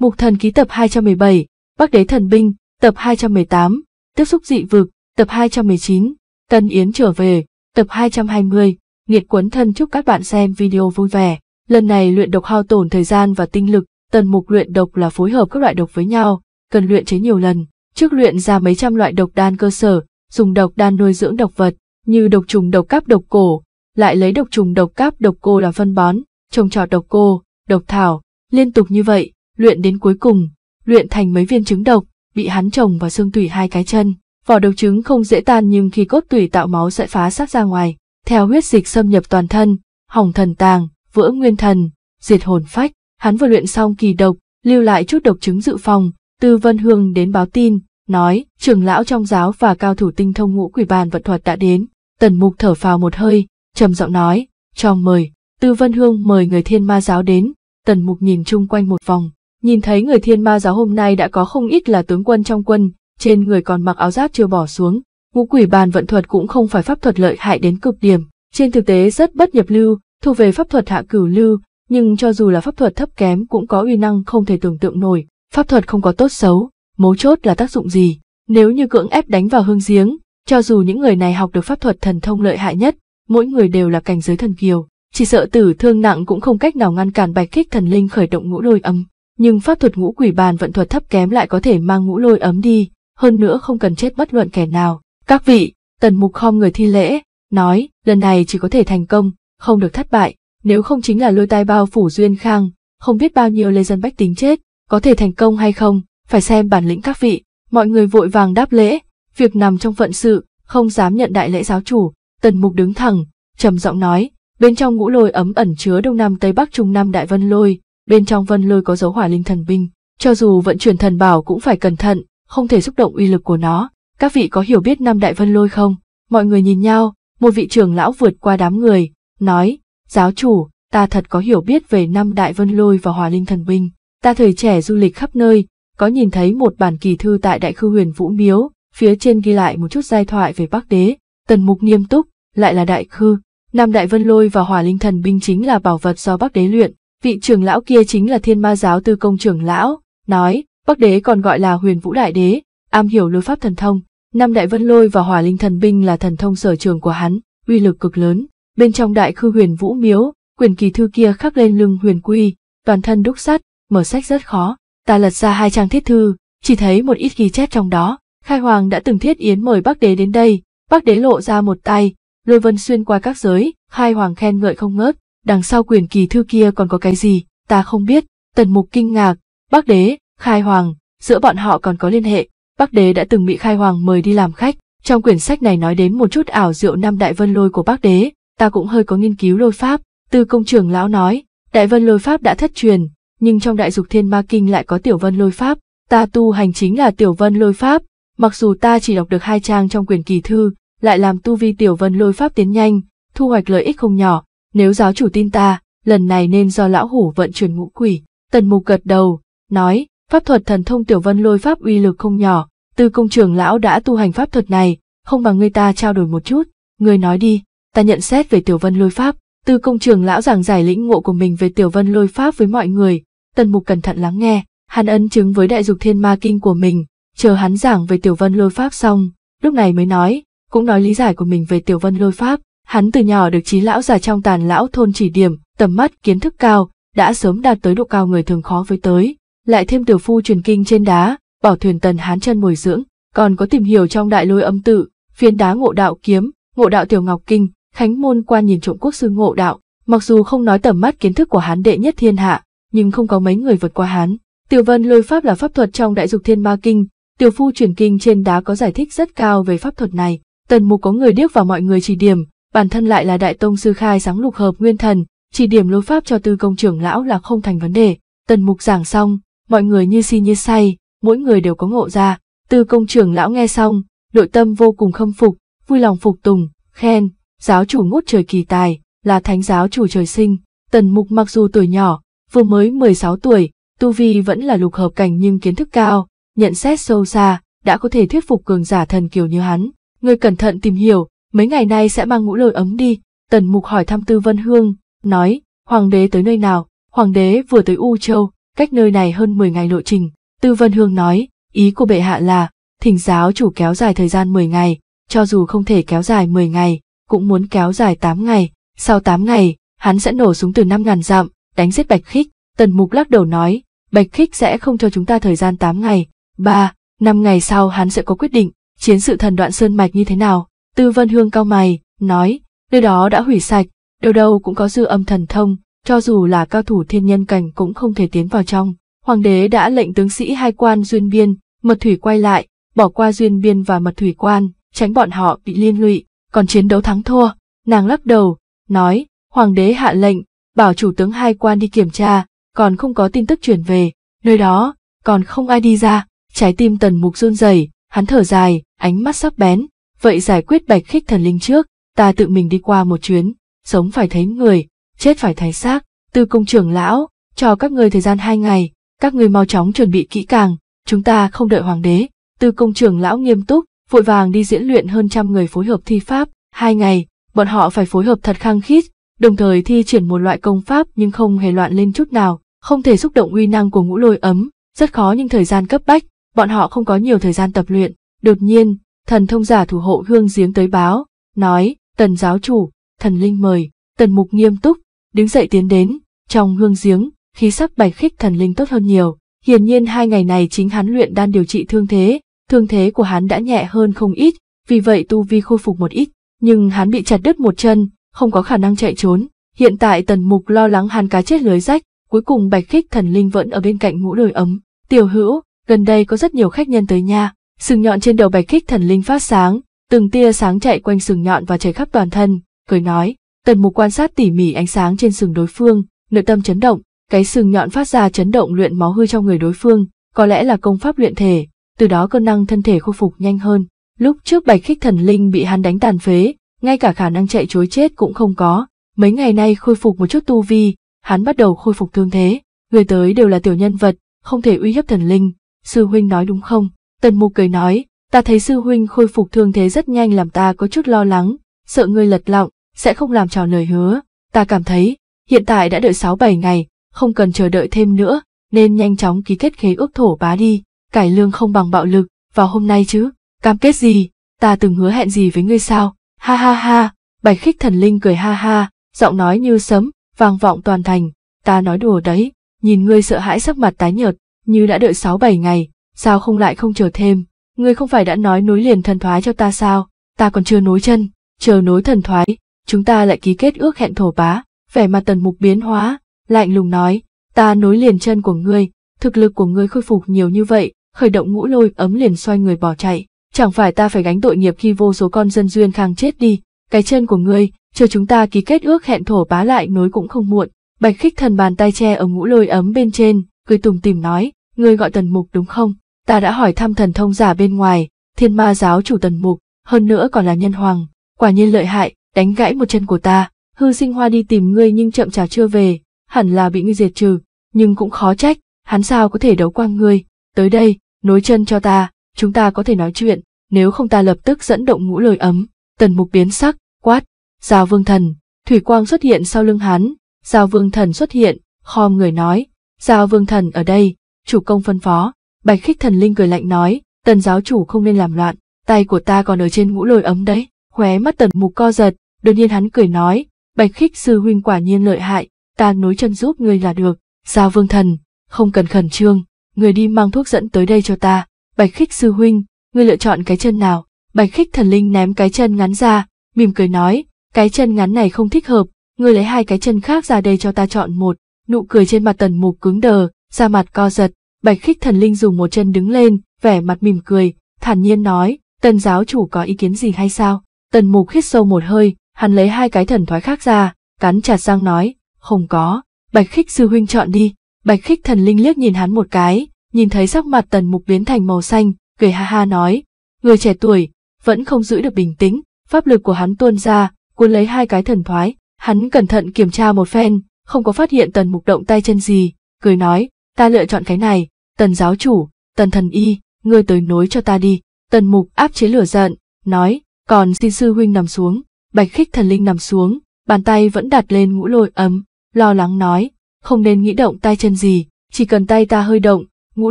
Mục thần ký tập 217, Bắc đế thần binh, tập 218, Tiếp xúc dị vực, tập 219, Tân Yến trở về, tập 220, nghiệt quấn thân chúc các bạn xem video vui vẻ. Lần này luyện độc hao tổn thời gian và tinh lực, tần mục luyện độc là phối hợp các loại độc với nhau, cần luyện chế nhiều lần. Trước luyện ra mấy trăm loại độc đan cơ sở, dùng độc đan nuôi dưỡng độc vật, như độc trùng độc cáp độc cổ, lại lấy độc trùng độc cáp độc cô làm phân bón, trồng trọt độc cô, độc thảo, liên tục như vậy, luyện đến cuối cùng, luyện thành mấy viên trứng độc, bị hắn trồng vào xương tủy hai cái chân. Vỏ đầu trứng không dễ tan nhưng khi cốt tủy tạo máu sẽ phá sát ra ngoài, theo huyết dịch xâm nhập toàn thân, hỏng thần tàng, vỡ nguyên thần, diệt hồn phách. Hắn vừa luyện xong kỳ độc, lưu lại chút độc trứng dự phòng, từ Vân Hương đến báo tin, nói, trưởng lão trong giáo và cao thủ tinh thông ngũ quỷ bàn vận thuật đã đến. Tần Mục thở phào một hơi, trầm giọng nói, cho mời, Tư Vân Hương mời người thiên ma giáo đến, Tần Mục nhìn chung quanh một vòng, nhìn thấy người thiên ma giáo hôm nay đã có không ít là tướng quân trong quân, trên người còn mặc áo giáp chưa bỏ xuống, ngũ quỷ bàn vận thuật cũng không phải pháp thuật lợi hại đến cực điểm, trên thực tế rất bất nhập lưu, thu về pháp thuật hạ cửu lưu, nhưng cho dù là pháp thuật thấp kém cũng có uy năng không thể tưởng tượng nổi, pháp thuật không có tốt xấu, mấu chốt là tác dụng gì, nếu như cưỡng ép đánh vào hương giếng, cho dù những người này học được pháp thuật thần thông lợi hại nhất, mỗi người đều là cảnh giới thần kiều, chỉ sợ tử thương nặng cũng không cách nào ngăn cản bạch kích thần linh khởi động ngũ đôi âm nhưng pháp thuật ngũ quỷ bàn vận thuật thấp kém lại có thể mang ngũ lôi ấm đi, hơn nữa không cần chết bất luận kẻ nào. Các vị, tần mục khom người thi lễ, nói, lần này chỉ có thể thành công, không được thất bại, nếu không chính là lôi tai bao phủ duyên khang, không biết bao nhiêu lê dân bách tính chết, có thể thành công hay không, phải xem bản lĩnh các vị, mọi người vội vàng đáp lễ, việc nằm trong phận sự, không dám nhận đại lễ giáo chủ, tần mục đứng thẳng, trầm giọng nói, bên trong ngũ lôi ấm ẩn chứa đông nam tây bắc trung nam đại vân lôi, bên trong vân lôi có dấu hỏa linh thần binh, cho dù vận chuyển thần bảo cũng phải cẩn thận, không thể xúc động uy lực của nó. Các vị có hiểu biết năm đại vân lôi không? Mọi người nhìn nhau, một vị trưởng lão vượt qua đám người, nói, giáo chủ, ta thật có hiểu biết về năm đại vân lôi và hỏa linh thần binh. Ta thời trẻ du lịch khắp nơi, có nhìn thấy một bản kỳ thư tại đại khư huyền vũ miếu, phía trên ghi lại một chút giai thoại về bắc đế, tần mục nghiêm túc, lại là đại khư. Nam đại vân lôi và hỏa linh thần binh chính là bảo vật do bắc đế luyện, vị trưởng lão kia chính là thiên ma giáo tư công trưởng lão, nói, Bắc Đế còn gọi là huyền vũ đại đế, am hiểu lôi pháp thần thông, năm đại vân lôi và hỏa linh thần binh là thần thông sở trường của hắn, uy lực cực lớn. Bên trong đại khư huyền vũ miếu, quyền kỳ thư kia khắc lên lưng huyền quy, toàn thân đúc sắt, mở sách rất khó. Ta lật ra hai trang thiết thư, chỉ thấy một ít ghi chép trong đó. Khai Hoàng đã từng thiết yến mời Bắc Đế đến đây, Bắc Đế lộ ra một tay, lôi vân xuyên qua các giới, Khai Hoàng khen ngợi không ngớt, đằng sau quyền kỳ thư kia còn có cái gì, ta không biết, tần mục kinh ngạc, bác đế, khai hoàng, giữa bọn họ còn có liên hệ, bác đế đã từng bị khai hoàng mời đi làm khách, trong quyển sách này nói đến một chút ảo diệu năm đại vân lôi của bác đế, ta cũng hơi có nghiên cứu lôi pháp, tư công trường lão nói, đại vân lôi pháp đã thất truyền, nhưng trong đại dục thiên ma kinh lại có tiểu vân lôi pháp, ta tu hành chính là tiểu vân lôi pháp, mặc dù ta chỉ đọc được hai trang trong quyển kỳ thư, lại làm tu vi tiểu vân lôi pháp tiến nhanh, thu hoạch lợi ích không nhỏ, nếu giáo chủ tin ta, lần này nên do lão hủ vận chuyển ngũ quỷ. Tần mục gật đầu, nói, pháp thuật thần thông tiểu vân lôi pháp uy lực không nhỏ, tư công trường lão đã tu hành pháp thuật này, không bằng người ta trao đổi một chút, người nói đi, ta nhận xét về tiểu vân lôi pháp. Tư công trường lão giảng giải lĩnh ngộ của mình về tiểu vân lôi pháp với mọi người, tần mục cẩn thận lắng nghe, hắn ấn chứng với đại dục thiên ma kinh của mình, chờ hắn giảng về tiểu vân lôi pháp xong, lúc này mới nói, cũng nói lý giải của mình về tiểu vân lôi pháp, Hắn từ nhỏ được trí lão già trong tàn lão thôn chỉ điểm, tầm mắt kiến thức cao, đã sớm đạt tới độ cao người thường khó với tới. Lại thêm tiểu phu truyền kinh trên đá, bảo thuyền tần hán chân mồi dưỡng, còn có tìm hiểu trong đại lôi âm tự, phiến đá ngộ đạo kiếm, ngộ đạo tiểu ngọc kinh, khánh môn quan nhìn trộm quốc sư ngộ đạo. Mặc dù không nói tầm mắt kiến thức của hán đệ nhất thiên hạ, nhưng không có mấy người vượt qua hán. Tiểu vân lôi pháp là pháp thuật trong đại dục thiên ma kinh, tiểu phu truyền kinh trên đá có giải thích rất cao về pháp thuật này. Tần mục có người điếc và mọi người chỉ điểm, bản thân lại là đại tông sư khai sáng lục hợp nguyên thần, chỉ điểm lối pháp cho tư công trưởng lão là không thành vấn đề. Tần mục giảng xong, mọi người như si như say, mỗi người đều có ngộ ra. Tư công trưởng lão nghe xong, nội tâm vô cùng khâm phục, vui lòng phục tùng, khen, giáo chủ ngút trời kỳ tài, là thánh giáo chủ trời sinh. Tần mục mặc dù tuổi nhỏ, vừa mới 16 tuổi, tu vi vẫn là lục hợp cảnh nhưng kiến thức cao, nhận xét sâu xa, đã có thể thuyết phục cường giả thần kiều như hắn. Người cẩn thận tìm hiểu, mấy ngày nay sẽ mang ngũ lôi ấm đi, tần mục hỏi thăm tư vân hương, nói, hoàng đế tới nơi nào, hoàng đế vừa tới U Châu, cách nơi này hơn mười ngày lộ trình, tư vân hương nói, ý của bệ hạ là, thỉnh giáo chủ kéo dài thời gian mười ngày, cho dù không thể kéo dài mười ngày, cũng muốn kéo dài tám ngày, sau tám ngày, hắn sẽ nổ súng từ năm ngàn dặm, đánh giết Bạch Khích, Tần Mục lắc đầu nói, Bạch Khích sẽ không cho chúng ta thời gian tám ngày, ba năm ngày sau hắn sẽ có quyết định, chiến sự thần đoạn sơn mạch như thế nào, Tư Vân Hương cao mày, nói, nơi đó đã hủy sạch, đâu đâu cũng có dư âm thần thông, cho dù là cao thủ thiên nhân cảnh cũng không thể tiến vào trong. Hoàng đế đã lệnh tướng sĩ hai quan duyên biên, mật thủy quay lại, bỏ qua duyên biên và mật thủy quan, tránh bọn họ bị liên lụy, còn chiến đấu thắng thua. Nàng lắc đầu, nói, hoàng đế hạ lệnh, bảo chủ tướng hai quan đi kiểm tra, còn không có tin tức chuyển về, nơi đó, còn không ai đi ra, trái tim tần mục run rẩy hắn thở dài, ánh mắt sắc bén, vậy giải quyết bạch khích thần linh trước, ta tự mình đi qua một chuyến, sống phải thấy người, chết phải thấy xác, tư công trưởng lão, cho các người thời gian hai ngày, các người mau chóng chuẩn bị kỹ càng, chúng ta không đợi hoàng đế, tư công trưởng lão nghiêm túc, vội vàng đi diễn luyện hơn trăm người phối hợp thi pháp, hai ngày, bọn họ phải phối hợp thật khăng khít, đồng thời thi triển một loại công pháp nhưng không hề loạn lên chút nào, không thể xúc động uy năng của ngũ lôi ấm, rất khó nhưng thời gian cấp bách, bọn họ không có nhiều thời gian tập luyện, đột nhiên, thần thông giả thủ hộ hương giếng tới báo, nói, tần giáo chủ, thần linh mời, tần mục nghiêm túc, đứng dậy tiến đến, trong hương giếng, khí sắc bạch khích thần linh tốt hơn nhiều, hiển nhiên hai ngày này chính hắn luyện đan điều trị thương thế, thương thế của hắn đã nhẹ hơn không ít, vì vậy tu vi khôi phục một ít, nhưng hắn bị chặt đứt một chân, không có khả năng chạy trốn, hiện tại tần mục lo lắng hắn cá chết lưới rách, cuối cùng bạch khích thần linh vẫn ở bên cạnh ngũ đời ấm, tiểu hữu, gần đây có rất nhiều khách nhân tới nha Sừng nhọn trên đầu bạch kích thần linh phát sáng, từng tia sáng chạy quanh sừng nhọn và chảy khắp toàn thân, cười nói, tần mục quan sát tỉ mỉ ánh sáng trên sừng đối phương, nội tâm chấn động, cái sừng nhọn phát ra chấn động luyện máu hư trong người đối phương, có lẽ là công pháp luyện thể, từ đó cơ năng thân thể khôi phục nhanh hơn. Lúc trước bạch khích thần linh bị hắn đánh tàn phế, ngay cả khả năng chạy chối chết cũng không có, mấy ngày nay khôi phục một chút tu vi, hắn bắt đầu khôi phục thương thế, người tới đều là tiểu nhân vật, không thể uy hiếp thần linh, sư huynh nói đúng không? Tần mục cười nói, ta thấy sư huynh khôi phục thương thế rất nhanh làm ta có chút lo lắng, sợ ngươi lật lọng, sẽ không làm tròn lời hứa. Ta cảm thấy, hiện tại đã đợi 6-7 ngày, không cần chờ đợi thêm nữa, nên nhanh chóng ký kết khế ước thổ bá đi, cải lương không bằng bạo lực, vào hôm nay chứ, cam kết gì, ta từng hứa hẹn gì với ngươi sao, ha ha ha, bạch khích thần linh cười ha ha, giọng nói như sấm, vang vọng toàn thành, ta nói đùa đấy, nhìn ngươi sợ hãi sắc mặt tái nhợt, như đã đợi 6-7 ngày, sao không lại không chờ thêm, ngươi không phải đã nói nối liền thần thoái cho ta sao, ta còn chưa nối chân, chờ nối thần thoái, chúng ta lại ký kết ước hẹn thổ bá, vẻ mặt tần mục biến hóa, lạnh lùng nói, ta nối liền chân của ngươi, thực lực của ngươi khôi phục nhiều như vậy, khởi động ngũ lôi ấm liền xoay người bỏ chạy, chẳng phải ta phải gánh tội nghiệp khi vô số con dân duyên khang chết đi, cái chân của ngươi, chờ chúng ta ký kết ước hẹn thổ bá lại nối cũng không muộn, bạch khích thần bàn tay che ở ngũ lôi ấm bên trên, cười tùng tìm nói, ngươi gọi tần mục đúng không? ta đã hỏi thăm thần thông giả bên ngoài, thiên ma giáo chủ tần mục, hơn nữa còn là nhân hoàng, quả nhiên lợi hại, đánh gãy một chân của ta, hư sinh hoa đi tìm ngươi nhưng chậm chạp chưa về, hẳn là bị ngươi diệt trừ, nhưng cũng khó trách, hắn sao có thể đấu qua ngươi, tới đây, nối chân cho ta, chúng ta có thể nói chuyện, nếu không ta lập tức dẫn động ngũ lời ấm, tần mục biến sắc, quát, giao vương thần, thủy quang xuất hiện sau lưng hắn, giao vương thần xuất hiện, khom người nói, giao vương thần ở đây, chủ công phân phó, Bạch khích thần linh cười lạnh nói, tần giáo chủ không nên làm loạn, tay của ta còn ở trên ngũ lôi ấm đấy. Khóe mắt tần mục co giật, đột nhiên hắn cười nói, bạch khích sư huynh quả nhiên lợi hại, ta nối chân giúp ngươi là được. Giao vương thần, không cần khẩn trương, người đi mang thuốc dẫn tới đây cho ta. Bạch khích sư huynh, ngươi lựa chọn cái chân nào? Bạch khích thần linh ném cái chân ngắn ra, mỉm cười nói, cái chân ngắn này không thích hợp, ngươi lấy hai cái chân khác ra đây cho ta chọn một. Nụ cười trên mặt tần mục cứng đờ, da mặt co giật, Bạch khích thần linh dùng một chân đứng lên, vẻ mặt mỉm cười, thản nhiên nói, tần giáo chủ có ý kiến gì hay sao? Tần mục hít sâu một hơi, hắn lấy hai cái thần thoái khác ra, cắn chặt răng nói, không có, bạch khích sư huynh chọn đi. Bạch khích thần linh liếc nhìn hắn một cái, nhìn thấy sắc mặt tần mục biến thành màu xanh, cười ha ha nói, người trẻ tuổi, vẫn không giữ được bình tĩnh, pháp lực của hắn tuôn ra, cuốn lấy hai cái thần thoái, hắn cẩn thận kiểm tra một phen, không có phát hiện tần mục động tay chân gì, cười nói, ta lựa chọn cái này, tần giáo chủ, tần thần y, ngươi tới nối cho ta đi, tần mục áp chế lửa giận, nói, còn xin sư huynh nằm xuống, bạch khích thần linh nằm xuống, bàn tay vẫn đặt lên ngũ lôi ấm, lo lắng nói, không nên nghĩ động tay chân gì, chỉ cần tay ta hơi động, ngũ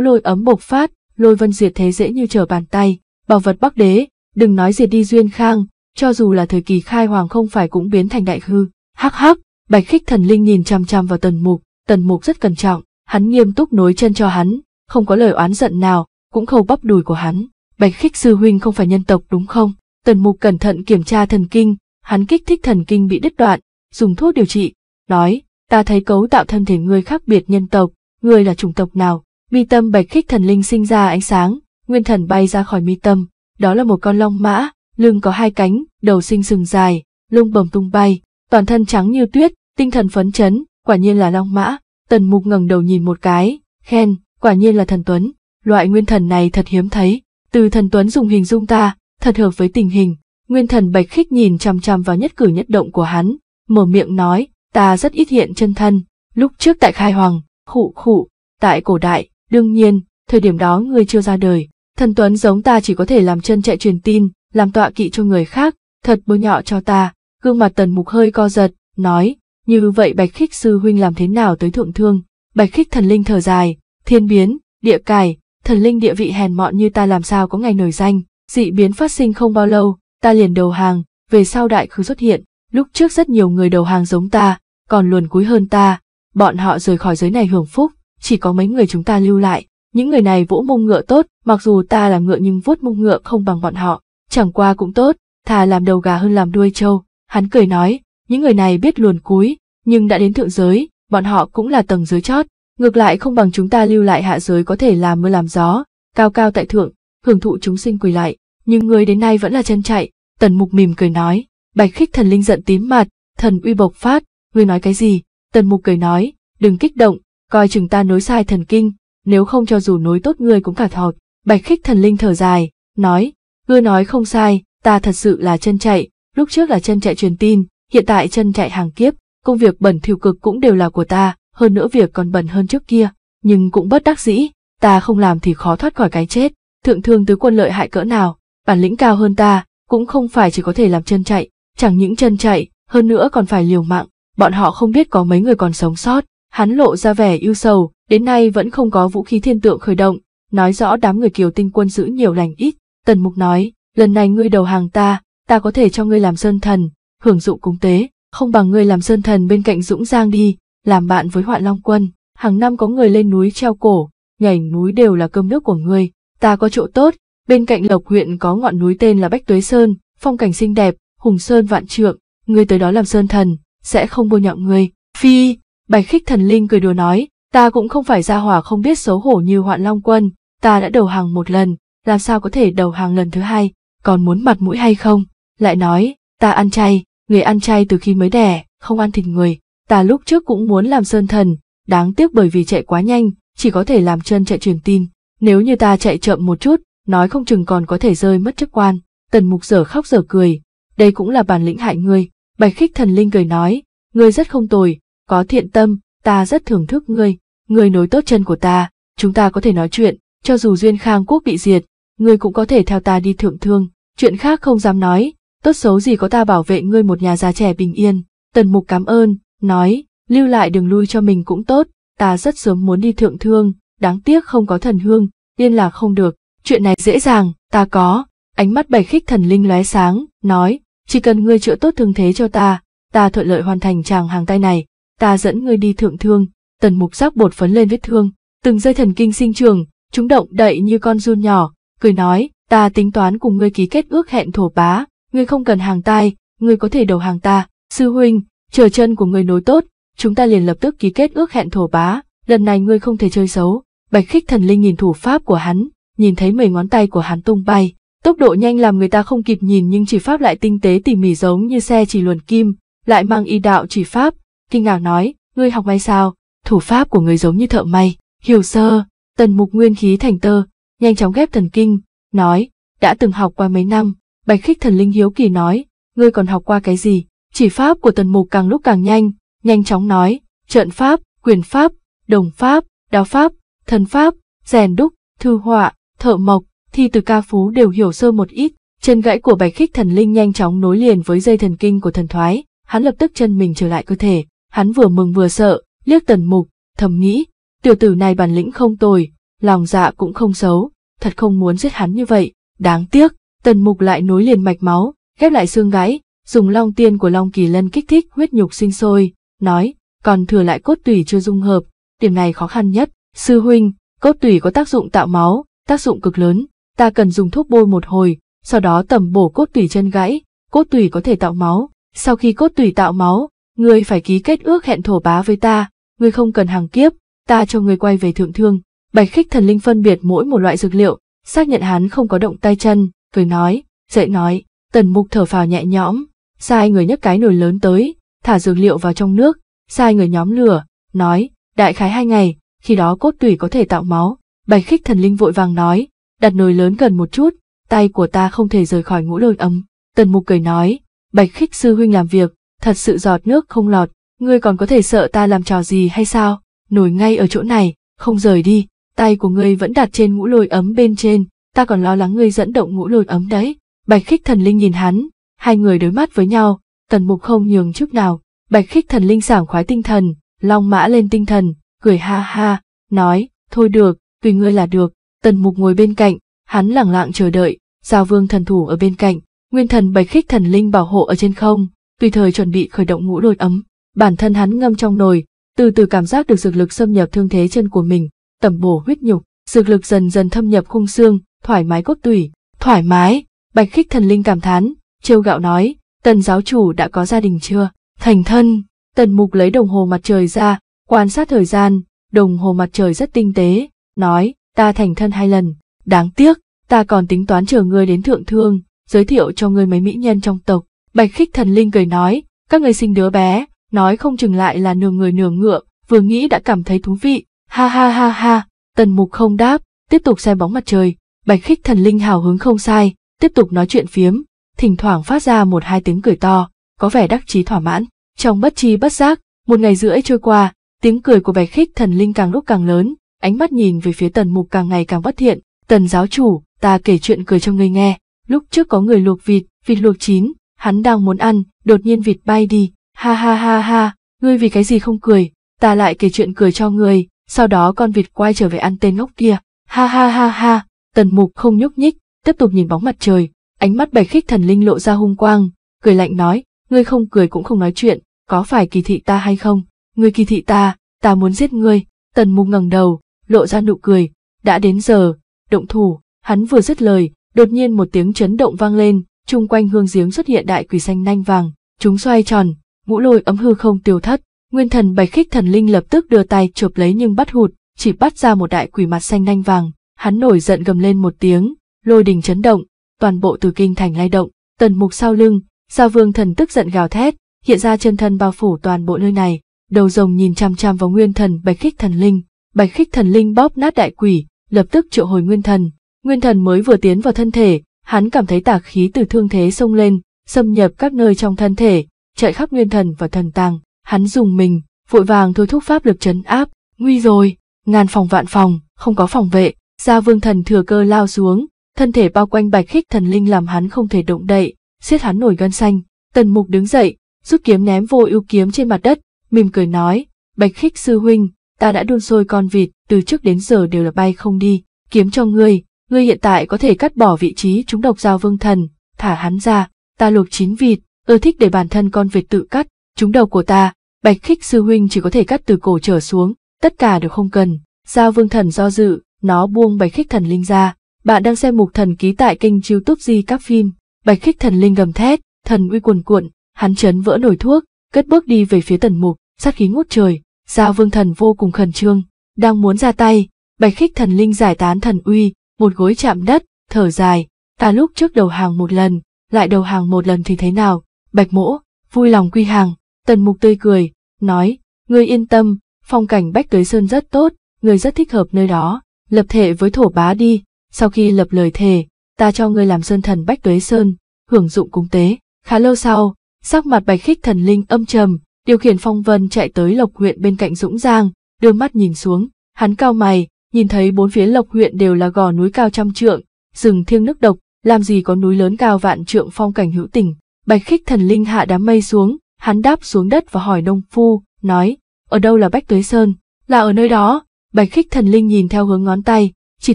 lôi ấm bộc phát, lôi vân diệt thế dễ như trở bàn tay, bảo vật bắc đế, đừng nói diệt đi duyên khang, cho dù là thời kỳ khai hoàng không phải cũng biến thành đại hư, hắc hắc, bạch khích thần linh nhìn chăm chăm vào tần mục, tần mục rất cẩn trọng, hắn nghiêm túc nối chân cho hắn, không có lời oán giận nào, cũng khâu bắp đùi của hắn. Bạch khích sư huynh không phải nhân tộc đúng không? Tần mục cẩn thận kiểm tra thần kinh, hắn kích thích thần kinh bị đứt đoạn, dùng thuốc điều trị, nói, ta thấy cấu tạo thân thể ngươi khác biệt nhân tộc, ngươi là chủng tộc nào? Mi tâm bạch khích thần linh sinh ra ánh sáng, nguyên thần bay ra khỏi mi tâm, đó là một con long mã, lưng có hai cánh, đầu sinh sừng dài, lông bầm tung bay, toàn thân trắng như tuyết, tinh thần phấn chấn, quả nhiên là long mã. Tần mục ngẩng đầu nhìn một cái, khen, quả nhiên là thần Tuấn, loại nguyên thần này thật hiếm thấy, từ thần Tuấn dùng hình dung ta, thật hợp với tình hình, nguyên thần bạch khích nhìn chằm chằm vào nhất cử nhất động của hắn, mở miệng nói, ta rất ít hiện chân thân, lúc trước tại khai hoàng, khụ khụ, tại cổ đại, đương nhiên, thời điểm đó người chưa ra đời, thần Tuấn giống ta chỉ có thể làm chân chạy truyền tin, làm tọa kỵ cho người khác, thật bôi nhọ cho ta, gương mặt tần mục hơi co giật, nói, như vậy bạch khích sư huynh làm thế nào tới thượng thương, bạch khích thần linh thở dài, thiên biến, địa cải, thần linh địa vị hèn mọn như ta làm sao có ngày nổi danh, dị biến phát sinh không bao lâu, ta liền đầu hàng, về sau đại khứ xuất hiện, lúc trước rất nhiều người đầu hàng giống ta, còn luồn cúi hơn ta, bọn họ rời khỏi giới này hưởng phúc, chỉ có mấy người chúng ta lưu lại, những người này vỗ mông ngựa tốt, mặc dù ta làm ngựa nhưng vuốt mông ngựa không bằng bọn họ, chẳng qua cũng tốt, thà làm đầu gà hơn làm đuôi trâu, hắn cười nói, những người này biết luồn cúi, nhưng đã đến thượng giới, bọn họ cũng là tầng dưới chót, ngược lại không bằng chúng ta lưu lại hạ giới có thể làm mưa làm gió, cao cao tại thượng, hưởng thụ chúng sinh quỳ lại, nhưng người đến nay vẫn là chân chạy, tần mục mỉm cười nói, bạch khích thần linh giận tím mặt, thần uy bộc phát, ngươi nói cái gì, tần mục cười nói, đừng kích động, coi chừng ta nối sai thần kinh, nếu không cho dù nối tốt ngươi cũng cả thọt, bạch khích thần linh thở dài, nói, ngươi nói không sai, ta thật sự là chân chạy, lúc trước là chân chạy truyền tin, hiện tại chân chạy hàng kiếp, công việc bẩn thiểu cực cũng đều là của ta, hơn nữa việc còn bẩn hơn trước kia, nhưng cũng bất đắc dĩ, ta không làm thì khó thoát khỏi cái chết, thượng thương tứ quân lợi hại cỡ nào, bản lĩnh cao hơn ta, cũng không phải chỉ có thể làm chân chạy, chẳng những chân chạy, hơn nữa còn phải liều mạng, bọn họ không biết có mấy người còn sống sót, hắn lộ ra vẻ ưu sầu, đến nay vẫn không có vũ khí thiên tượng khởi động, nói rõ đám người kiều tinh quân giữ nhiều lành ít, tần mục nói, lần này ngươi đầu hàng ta, ta có thể cho ngươi làm sơn thần, hưởng dụng cung tế, không bằng ngươi làm sơn thần bên cạnh Dũng Giang đi, làm bạn với hoạn long quân, hàng năm có người lên núi treo cổ, nhảnh núi đều là cơm nước của người, ta có chỗ tốt, bên cạnh Lộc huyện có ngọn núi tên là Bách Tuế Sơn, phong cảnh xinh đẹp, hùng sơn vạn trượng, người tới đó làm sơn thần, sẽ không bôi nhọ người. Phi, Bạch Khích thần linh cười đùa nói, ta cũng không phải ra hỏa không biết xấu hổ như Hoạn Long Quân, ta đã đầu hàng một lần, làm sao có thể đầu hàng lần thứ hai, còn muốn mặt mũi hay không? Lại nói, ta ăn chay, người ăn chay từ khi mới đẻ, không ăn thịt người, ta lúc trước cũng muốn làm sơn thần, đáng tiếc bởi vì chạy quá nhanh, chỉ có thể làm chân chạy truyền tin. Nếu như ta chạy chậm một chút, nói không chừng còn có thể rơi mất chức quan. Tần mục dở khóc dở cười, đây cũng là bản lĩnh hại ngươi. Bạch khích thần linh cười nói, ngươi rất không tồi, có thiện tâm, ta rất thưởng thức ngươi, ngươi nối tốt chân của ta, chúng ta có thể nói chuyện, cho dù duyên khang quốc bị diệt, ngươi cũng có thể theo ta đi thượng thương, chuyện khác không dám nói, tốt xấu gì có ta bảo vệ ngươi một nhà già trẻ bình yên. Tần mục cảm ơn, nói, lưu lại đường lui cho mình cũng tốt, ta rất sớm muốn đi thượng thương, đáng tiếc không có thần hương, liên lạc không được, chuyện này dễ dàng, ta có, ánh mắt bảy khích thần linh lóe sáng, nói, chỉ cần ngươi chữa tốt thương thế cho ta, ta thuận lợi hoàn thành chàng hàng tay này, ta dẫn ngươi đi thượng thương, tần mục giác bột phấn lên vết thương, từng dây thần kinh sinh trường, chúng động đậy như con run nhỏ, cười nói, ta tính toán cùng ngươi ký kết ước hẹn thổ bá, ngươi không cần hàng tay, ngươi có thể đầu hàng ta, sư huynh, Chờ chân của người nối tốt, chúng ta liền lập tức ký kết ước hẹn thổ bá, lần này ngươi không thể chơi xấu. Bạch khích thần linh nhìn thủ pháp của hắn, nhìn thấy mười ngón tay của hắn tung bay, tốc độ nhanh làm người ta không kịp nhìn nhưng chỉ pháp lại tinh tế tỉ mỉ giống như xe chỉ luồn kim, lại mang y đạo chỉ pháp, kinh ngạc nói, ngươi học may sao, thủ pháp của người giống như thợ may, hiểu sơ, tần mục nguyên khí thành tơ, nhanh chóng ghép thần kinh, nói, đã từng học qua mấy năm, bạch khích thần linh hiếu kỳ nói, ngươi còn học qua cái gì, chỉ pháp của tần mục càng lúc càng nhanh, nhanh chóng nói, trận pháp, quyền pháp, đồng pháp, đáo pháp, thần pháp, rèn đúc, thư họa, thợ mộc, thì từ ca phú đều hiểu sơ một ít, chân gãy của bạch khích thần linh nhanh chóng nối liền với dây thần kinh của thần thoái, hắn lập tức chân mình trở lại cơ thể, hắn vừa mừng vừa sợ, liếc tần mục, thầm nghĩ, tiểu tử này bản lĩnh không tồi, lòng dạ cũng không xấu, thật không muốn giết hắn như vậy, đáng tiếc, tần mục lại nối liền mạch máu, ghép lại xương gãy, dùng long tiên của long kỳ lân kích thích huyết nhục sinh sôi, nói, còn thừa lại cốt tủy chưa dung hợp, điểm này khó khăn nhất. Sư huynh, cốt tủy có tác dụng tạo máu, tác dụng cực lớn, ta cần dùng thuốc bôi một hồi, sau đó tầm bổ cốt tủy chân gãy, cốt tủy có thể tạo máu. Sau khi cốt tủy tạo máu, ngươi phải ký kết ước hẹn thổ bá với ta, ngươi không cần hàng kiếp, ta cho ngươi quay về thượng thương. Bạch khích thần linh phân biệt mỗi một loại dược liệu, xác nhận hắn không có động tay chân, rồi nói, dậy nói, tần mục thở phào nhẹ nhõm, sai người nhấc cái nồi lớn tới, thả dược liệu vào trong nước, sai người nhóm lửa, nói, đại khái hai ngày, khi đó cốt tủy có thể tạo máu. Bạch khích thần linh vội vàng nói, đặt nồi lớn gần một chút, tay của ta không thể rời khỏi ngũ lôi ấm Tần mục cười nói, bạch khích sư huynh làm việc, thật sự giọt nước không lọt, ngươi còn có thể sợ ta làm trò gì hay sao? nồi ngay ở chỗ này, không rời đi, tay của ngươi vẫn đặt trên ngũ lôi ấm bên trên, ta còn lo lắng ngươi dẫn động ngũ lôi ấm đấy. Bạch khích thần linh nhìn hắn, hai người đối mắt với nhau, tần mục không nhường chút nào, bạch khích thần linh sảng khoái tinh thần, long mã lên tinh thần, cười ha ha, nói, thôi được, tùy ngươi là được, tần mục ngồi bên cạnh, hắn lẳng lặng chờ đợi, giao vương thần thủ ở bên cạnh, nguyên thần bạch khích thần linh bảo hộ ở trên không, tùy thời chuẩn bị khởi động ngũ đột ấm, bản thân hắn ngâm trong nồi, từ từ cảm giác được dược lực xâm nhập thương thế chân của mình, tẩm bổ huyết nhục, dược lực dần dần thâm nhập khung xương, thoải mái cốt tủy, thoải mái, bạch khích thần linh cảm thán, trêu gạo nói, tần giáo chủ đã có gia đình chưa? Thành thân, tần mục lấy đồng hồ mặt trời ra, quan sát thời gian, đồng hồ mặt trời rất tinh tế, nói, ta thành thân hai lần, đáng tiếc, ta còn tính toán chờ ngươi đến thượng thương, giới thiệu cho ngươi mấy mỹ nhân trong tộc. Bạch khích thần linh cười nói, các ngươi sinh đứa bé, nói không chừng lại là nửa người nửa ngựa, vừa nghĩ đã cảm thấy thú vị, ha ha ha ha, tần mục không đáp, tiếp tục xem bóng mặt trời, bạch khích thần linh hào hứng không sai, tiếp tục nói chuyện phiếm, thỉnh thoảng phát ra một hai tiếng cười to, có vẻ đắc chí thỏa mãn. Trong bất chi bất giác, một ngày rưỡi trôi qua, tiếng cười của bạch khích thần linh càng lúc càng lớn, ánh mắt nhìn về phía tần mục càng ngày càng bất thiện. Tần giáo chủ, ta kể chuyện cười cho ngươi nghe, lúc trước có người luộc vịt, vịt luộc chín, hắn đang muốn ăn, đột nhiên vịt bay đi, ha ha ha ha, ngươi vì cái gì không cười, ta lại kể chuyện cười cho ngươi, sau đó con vịt quay trở về ăn tên ngốc kia, ha ha ha ha, tần mục không nhúc nhích, tiếp tục nhìn bóng mặt trời, Ánh mắt bạch khích thần linh lộ ra hung quang, cười lạnh nói, ngươi không cười cũng không nói chuyện, có phải kỳ thị ta hay không? Ngươi kỳ thị ta, ta muốn giết ngươi. Tần mục ngẩng đầu, lộ ra nụ cười, đã đến giờ, động thủ, hắn vừa dứt lời, đột nhiên một tiếng chấn động vang lên, chung quanh hương giếng xuất hiện đại quỷ xanh nanh vàng, chúng xoay tròn, ngũ lôi ấm hư không tiêu thất. Nguyên thần bạch khích thần linh lập tức đưa tay chộp lấy nhưng bắt hụt, chỉ bắt ra một đại quỷ mặt xanh nanh vàng, hắn nổi giận gầm lên một tiếng, lôi đình chấn động, toàn bộ từ kinh thành lay động, tần mục sau lưng, sao vương thần tức giận gào thét, hiện ra chân thân bao phủ toàn bộ nơi này, đầu rồng nhìn chăm chăm vào nguyên thần bạch khích thần linh, bạch khích thần linh bóp nát đại quỷ, lập tức triệu hồi nguyên thần. Nguyên thần mới vừa tiến vào thân thể, hắn cảm thấy tà khí từ thương thế xông lên, xâm nhập các nơi trong thân thể, chạy khắp nguyên thần và thần tàng, hắn dùng mình, vội vàng thôi thúc pháp lực chấn áp, nguy rồi, ngàn phòng vạn phòng, không có phòng vệ, gia vương thần thừa cơ lao xuống, thân thể bao quanh bạch khích thần linh làm hắn không thể động đậy, xiết hắn nổi gân xanh. Tần mục đứng dậy, rút kiếm ném vô ưu kiếm trên mặt đất, mỉm cười nói, bạch khích sư huynh, ta đã đun sôi con vịt, từ trước đến giờ đều là bay không đi, kiếm cho ngươi, ngươi hiện tại có thể cắt bỏ vị trí chúng độc giao vương thần, thả hắn ra, ta luộc chín vịt, ưa thích để bản thân con vịt tự cắt, chúng đầu của ta, bạch khích sư huynh chỉ có thể cắt từ cổ trở xuống, tất cả đều không cần, giao vương thần do dự, nó buông bạch khích thần linh ra, bạn đang xem mục thần ký tại kênh youtube Di Các Phim. Bạch khích thần linh gầm thét, thần uy cuồn cuộn, hắn chấn vỡ nổi thuốc, cất bước đi về phía tần mục, sát khí ngút trời. Giao dạ vương thần vô cùng khẩn trương, đang muốn ra tay. Bạch khích thần linh giải tán thần uy, một gối chạm đất, thở dài. Ta lúc trước đầu hàng một lần, lại đầu hàng một lần thì thế nào? Bạch mỗ, vui lòng quy hàng. Tần mục tươi cười, nói, người yên tâm, phong cảnh Bách tới Sơn rất tốt, người rất thích hợp nơi đó, lập thể với thổ bá đi, sau khi lập lời thề, ta cho ngươi làm sơn thần bách tuế sơn, hưởng dụng cúng tế. Khá lâu sau, sắc mặt bạch khích thần linh âm trầm, điều khiển phong vân chạy tới lộc huyện bên cạnh Dũng Giang, đưa mắt nhìn xuống, hắn cao mày, nhìn thấy bốn phía lộc huyện đều là gò núi cao trăm trượng, rừng thiêng nước độc, làm gì có núi lớn cao vạn trượng phong cảnh hữu tình. Bạch khích thần linh hạ đám mây xuống, hắn đáp xuống đất và hỏi nông phu, nói, ở đâu là Bách Tuế Sơn? Là ở nơi đó, bạch khích thần linh nhìn theo hướng ngón tay, chỉ